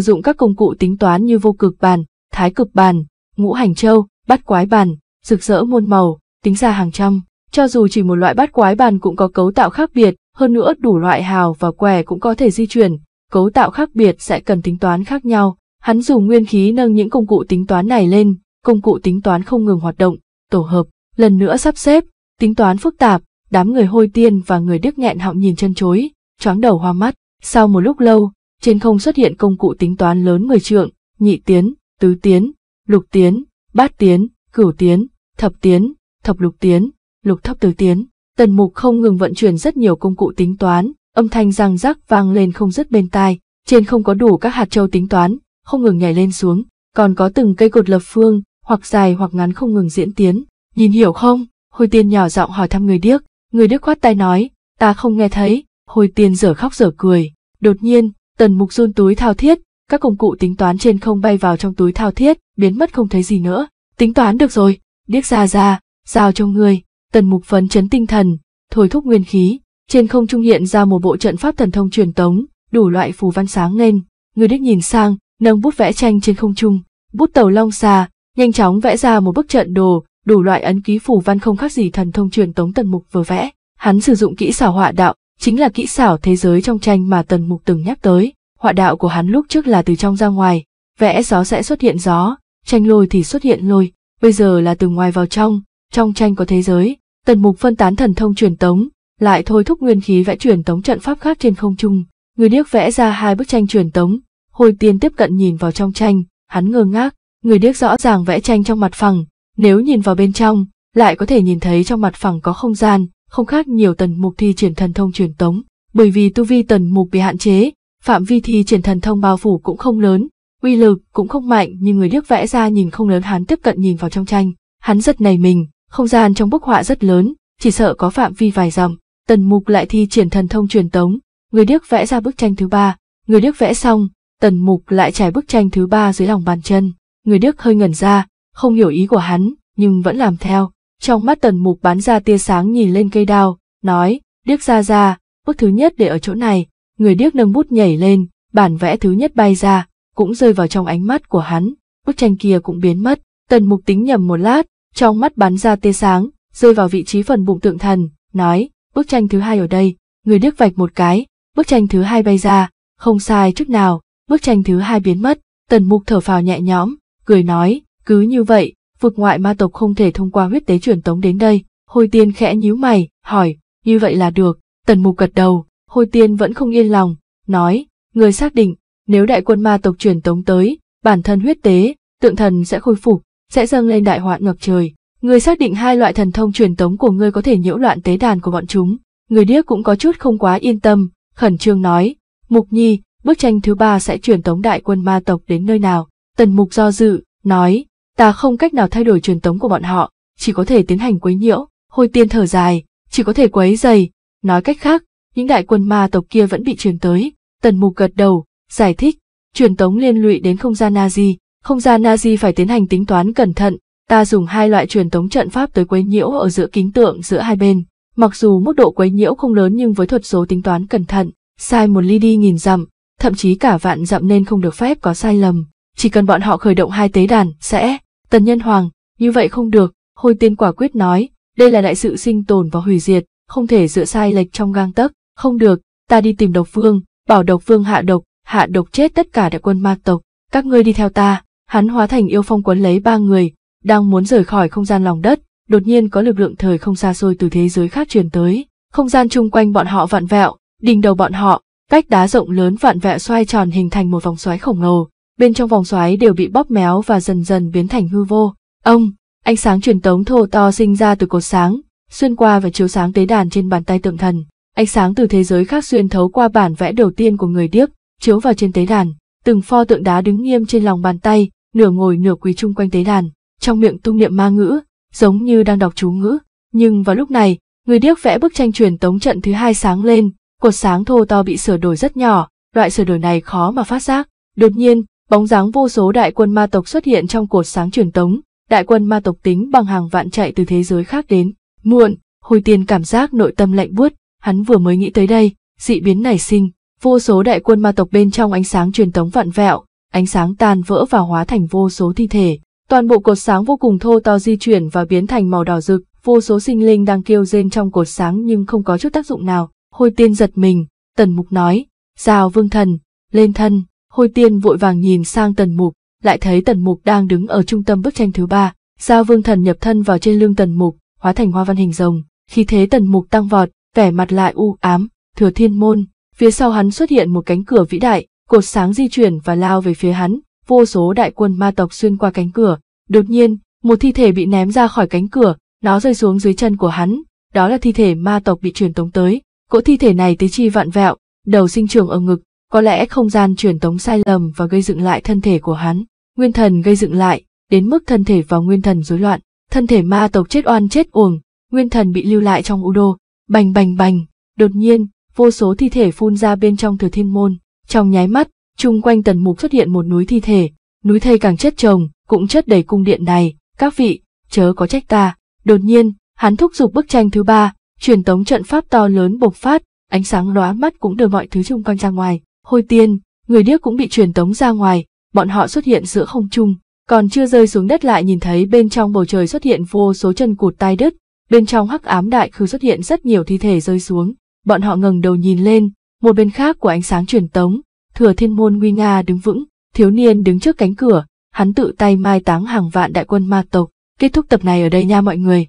dụng các công cụ tính toán như vô cực bàn, thái cực bàn, ngũ hành châu, bát quái bàn, rực rỡ muôn màu, tính ra hàng trăm. Cho dù chỉ một loại bát quái bàn cũng có cấu tạo khác biệt, hơn nữa đủ loại hào và què cũng có thể di chuyển, cấu tạo khác biệt sẽ cần tính toán khác nhau, Hắn dùng nguyên khí nâng những công cụ tính toán này lên, công cụ tính toán không ngừng hoạt động, tổ hợp, lần nữa sắp xếp, tính toán phức tạp, đám người hôi tiên và người điếc nghẹn họng nhìn chân chối, choáng đầu hoa mắt. Sau một lúc lâu, trên không xuất hiện công cụ tính toán lớn người trượng, nhị tiến, tứ tiến, lục tiến, bát tiến, cửu tiến, thập tiến, thập lục tiến, lục thấp tứ tiến. Tần mục không ngừng vận chuyển rất nhiều công cụ tính toán, âm thanh răng rắc vang lên không dứt bên tai, trên không có đủ các hạt châu tính toán, không ngừng nhảy lên xuống, còn có từng cây cột lập phương, hoặc dài hoặc ngắn không ngừng diễn tiến. Nhìn hiểu không? Hồi tiên nhỏ giọng hỏi thăm người điếc, người điếc khoát tay nói, ta không nghe thấy, hồi tiên dở khóc dở cười. Đột nhiên, tần mục run túi thao thiết, các công cụ tính toán trên không bay vào trong túi thao thiết, biến mất không thấy gì nữa. Tính toán được rồi, điếc ra ra, giao cho người, tần mục phấn chấn tinh thần, thổi thúc nguyên khí, trên không trung hiện ra một bộ trận pháp thần thông truyền tống, đủ loại phù văn sáng lên, người đích nhìn sang, nâng bút vẽ tranh trên không trung, bút tàu long xà, nhanh chóng vẽ ra một bức trận đồ, đủ loại ấn ký phủ văn không khác gì thần thông truyền tống tần mục vừa vẽ. Hắn sử dụng kỹ xảo họa đạo, chính là kỹ xảo thế giới trong tranh mà tần mục từng nhắc tới. Họa đạo của hắn lúc trước là từ trong ra ngoài, vẽ gió sẽ xuất hiện gió, tranh lôi thì xuất hiện lôi, bây giờ là từ ngoài vào trong, trong tranh có thế giới, tần mục phân tán thần thông truyền tống, lại thôi thúc nguyên khí vẽ truyền tống trận pháp khác trên không trung. Người điếc vẽ ra hai bức tranh truyền tống, Hồi tiên tiếp cận nhìn vào trong tranh, hắn ngơ ngác, người điếc rõ ràng vẽ tranh trong mặt phẳng, nếu nhìn vào bên trong, lại có thể nhìn thấy trong mặt phẳng có không gian, không khác nhiều tần mục thi triển thần thông truyền tống, bởi vì tu vi tần mục bị hạn chế, phạm vi thi triển thần thông bao phủ cũng không lớn, uy lực cũng không mạnh nhưng người điếc vẽ ra nhìn không lớn hắn tiếp cận nhìn vào trong tranh, hắn rất nảy mình, không gian trong bức họa rất lớn, chỉ sợ có phạm vi vài dặm, tần mục lại thi triển thần thông truyền tống, người điếc vẽ ra bức tranh thứ ba, người điếc vẽ xong, Tần Mục lại trải bức tranh thứ ba dưới lòng bàn chân, người Đức hơi ngẩn ra, không hiểu ý của hắn, nhưng vẫn làm theo. Trong mắt Tần Mục bắn ra tia sáng nhìn lên cây đao, nói, Điếc ra ra, bức thứ nhất để ở chỗ này, người Điếc nâng bút nhảy lên, bản vẽ thứ nhất bay ra, cũng rơi vào trong ánh mắt của hắn, bức tranh kia cũng biến mất. Tần Mục tính nhầm một lát, trong mắt bắn ra tia sáng, rơi vào vị trí phần bụng tượng thần, nói, bức tranh thứ hai ở đây, người Điếc vạch một cái, bức tranh thứ hai bay ra, không sai chút nào, bức tranh thứ hai biến mất, tần mục thở phào nhẹ nhõm, cười nói, cứ như vậy, vực ngoại ma tộc không thể thông qua huyết tế truyền tống đến đây. Hồi tiên khẽ nhíu mày, hỏi, như vậy là được, tần mục gật đầu, hồi tiên vẫn không yên lòng, nói, người xác định, nếu đại quân ma tộc truyền tống tới, bản thân huyết tế, tượng thần sẽ khôi phục, sẽ dâng lên đại hoạn ngập trời. Người xác định hai loại thần thông truyền tống của ngươi có thể nhiễu loạn tế đàn của bọn chúng. Người điếc cũng có chút không quá yên tâm, khẩn trương nói, Mục Nhi, bức tranh thứ ba sẽ truyền tống đại quân ma tộc đến nơi nào. Tần Mục do dự, nói, ta không cách nào thay đổi truyền tống của bọn họ, chỉ có thể tiến hành quấy nhiễu, Hôi tiên thở dài, chỉ có thể quấy dày. Nói cách khác, những đại quân ma tộc kia vẫn bị truyền tới. Tần Mục gật đầu, giải thích, truyền tống liên lụy đến không gian na di, không gian na di phải tiến hành tính toán cẩn thận, ta dùng hai loại truyền tống trận pháp tới quấy nhiễu ở giữa kính tượng giữa hai bên. Mặc dù mức độ quấy nhiễu không lớn nhưng với thuật số tính toán cẩn thận, sai một ly đi nghìn dặm, thậm chí cả vạn dặm nên không được phép có sai lầm. Chỉ cần bọn họ khởi động hai tế đàn, sẽ, tần nhân hoàng, như vậy không được, hồi tiên quả quyết nói, đây là đại sự sinh tồn và hủy diệt, không thể dựa sai lệch trong gang tấc, không được, ta đi tìm độc vương, bảo độc vương hạ độc, hạ độc chết tất cả đại quân ma tộc, các ngươi đi theo ta, hắn hóa thành yêu phong quấn lấy ba người, đang muốn rời khỏi không gian lòng đất, đột nhiên có lực lượng thời không xa xôi từ thế giới khác truyền tới, không gian chung quanh bọn họ vặn vẹo, đỉnh đầu bọn họ, Cách đá rộng lớn vạn vẹo xoay tròn hình thành một vòng xoáy khổng lồ, bên trong vòng xoáy đều bị bóp méo và dần dần biến thành hư vô. Ông, ánh sáng truyền tống thô to sinh ra từ cột sáng, xuyên qua và chiếu sáng tế đàn trên bàn tay tượng thần. Ánh sáng từ thế giới khác xuyên thấu qua bản vẽ đầu tiên của người điếc, chiếu vào trên tế đàn. Từng pho tượng đá đứng nghiêm trên lòng bàn tay, nửa ngồi nửa quỳ chung quanh tế đàn, trong miệng tung niệm ma ngữ, giống như đang đọc chú ngữ. Nhưng vào lúc này, người điếc vẽ bức tranh truyền tống trận thứ hai sáng lên, cột sáng thô to bị sửa đổi rất nhỏ, loại sửa đổi này khó mà phát giác. Đột nhiên, bóng dáng vô số đại quân ma tộc xuất hiện trong cột sáng truyền tống, đại quân ma tộc tính bằng hàng vạn chạy từ thế giới khác đến. Muộn, hồi tiền cảm giác nội tâm lạnh buốt, hắn vừa mới nghĩ tới đây, dị biến nảy sinh, vô số đại quân ma tộc bên trong ánh sáng truyền tống vặn vẹo, ánh sáng tan vỡ và hóa thành vô số thi thể. Toàn bộ cột sáng vô cùng thô to di chuyển và biến thành màu đỏ rực, vô số sinh linh đang kêu rên trong cột sáng nhưng không có chút tác dụng nào. Hôi tiên giật mình, tần mục nói, rào vương thần, lên thân, hôi tiên vội vàng nhìn sang tần mục, lại thấy tần mục đang đứng ở trung tâm bức tranh thứ ba, giao vương thần nhập thân vào trên lưng tần mục, hóa thành hoa văn hình rồng, khi thế tần mục tăng vọt, vẻ mặt lại u ám, thừa thiên môn, phía sau hắn xuất hiện một cánh cửa vĩ đại, cột sáng di chuyển và lao về phía hắn, vô số đại quân ma tộc xuyên qua cánh cửa, đột nhiên, một thi thể bị ném ra khỏi cánh cửa, nó rơi xuống dưới chân của hắn, đó là thi thể ma tộc bị truyền tống tới, Cỗ thi thể này tứ chi vạn vẹo, đầu sinh trưởng ở ngực, có lẽ không gian truyền tống sai lầm và gây dựng lại thân thể của hắn, nguyên thần gây dựng lại, đến mức thân thể và nguyên thần rối loạn, thân thể ma tộc chết oan chết uổng, nguyên thần bị lưu lại trong u đô, bành bành bành, đột nhiên, vô số thi thể phun ra bên trong thừa thiên môn, trong nháy mắt, chung quanh tần mục xuất hiện một núi thi thể, núi thây càng chất chồng, cũng chất đầy cung điện này, các vị, chớ có trách ta, đột nhiên, hắn thúc giục bức tranh thứ ba, truyền tống trận pháp to lớn bộc phát, ánh sáng lóa mắt cũng đưa mọi thứ xung quanh ra ngoài. Hồi tiên, người điếc cũng bị truyền tống ra ngoài, bọn họ xuất hiện giữa không trung, còn chưa rơi xuống đất lại nhìn thấy bên trong bầu trời xuất hiện vô số chân cụt tai đứt, bên trong hắc ám đại khư xuất hiện rất nhiều thi thể rơi xuống. Bọn họ ngẩng đầu nhìn lên, một bên khác của ánh sáng truyền tống, Thừa Thiên môn nguy nga đứng vững, thiếu niên đứng trước cánh cửa, hắn tự tay mai táng hàng vạn đại quân ma tộc. Kết thúc tập này ở đây nha mọi người.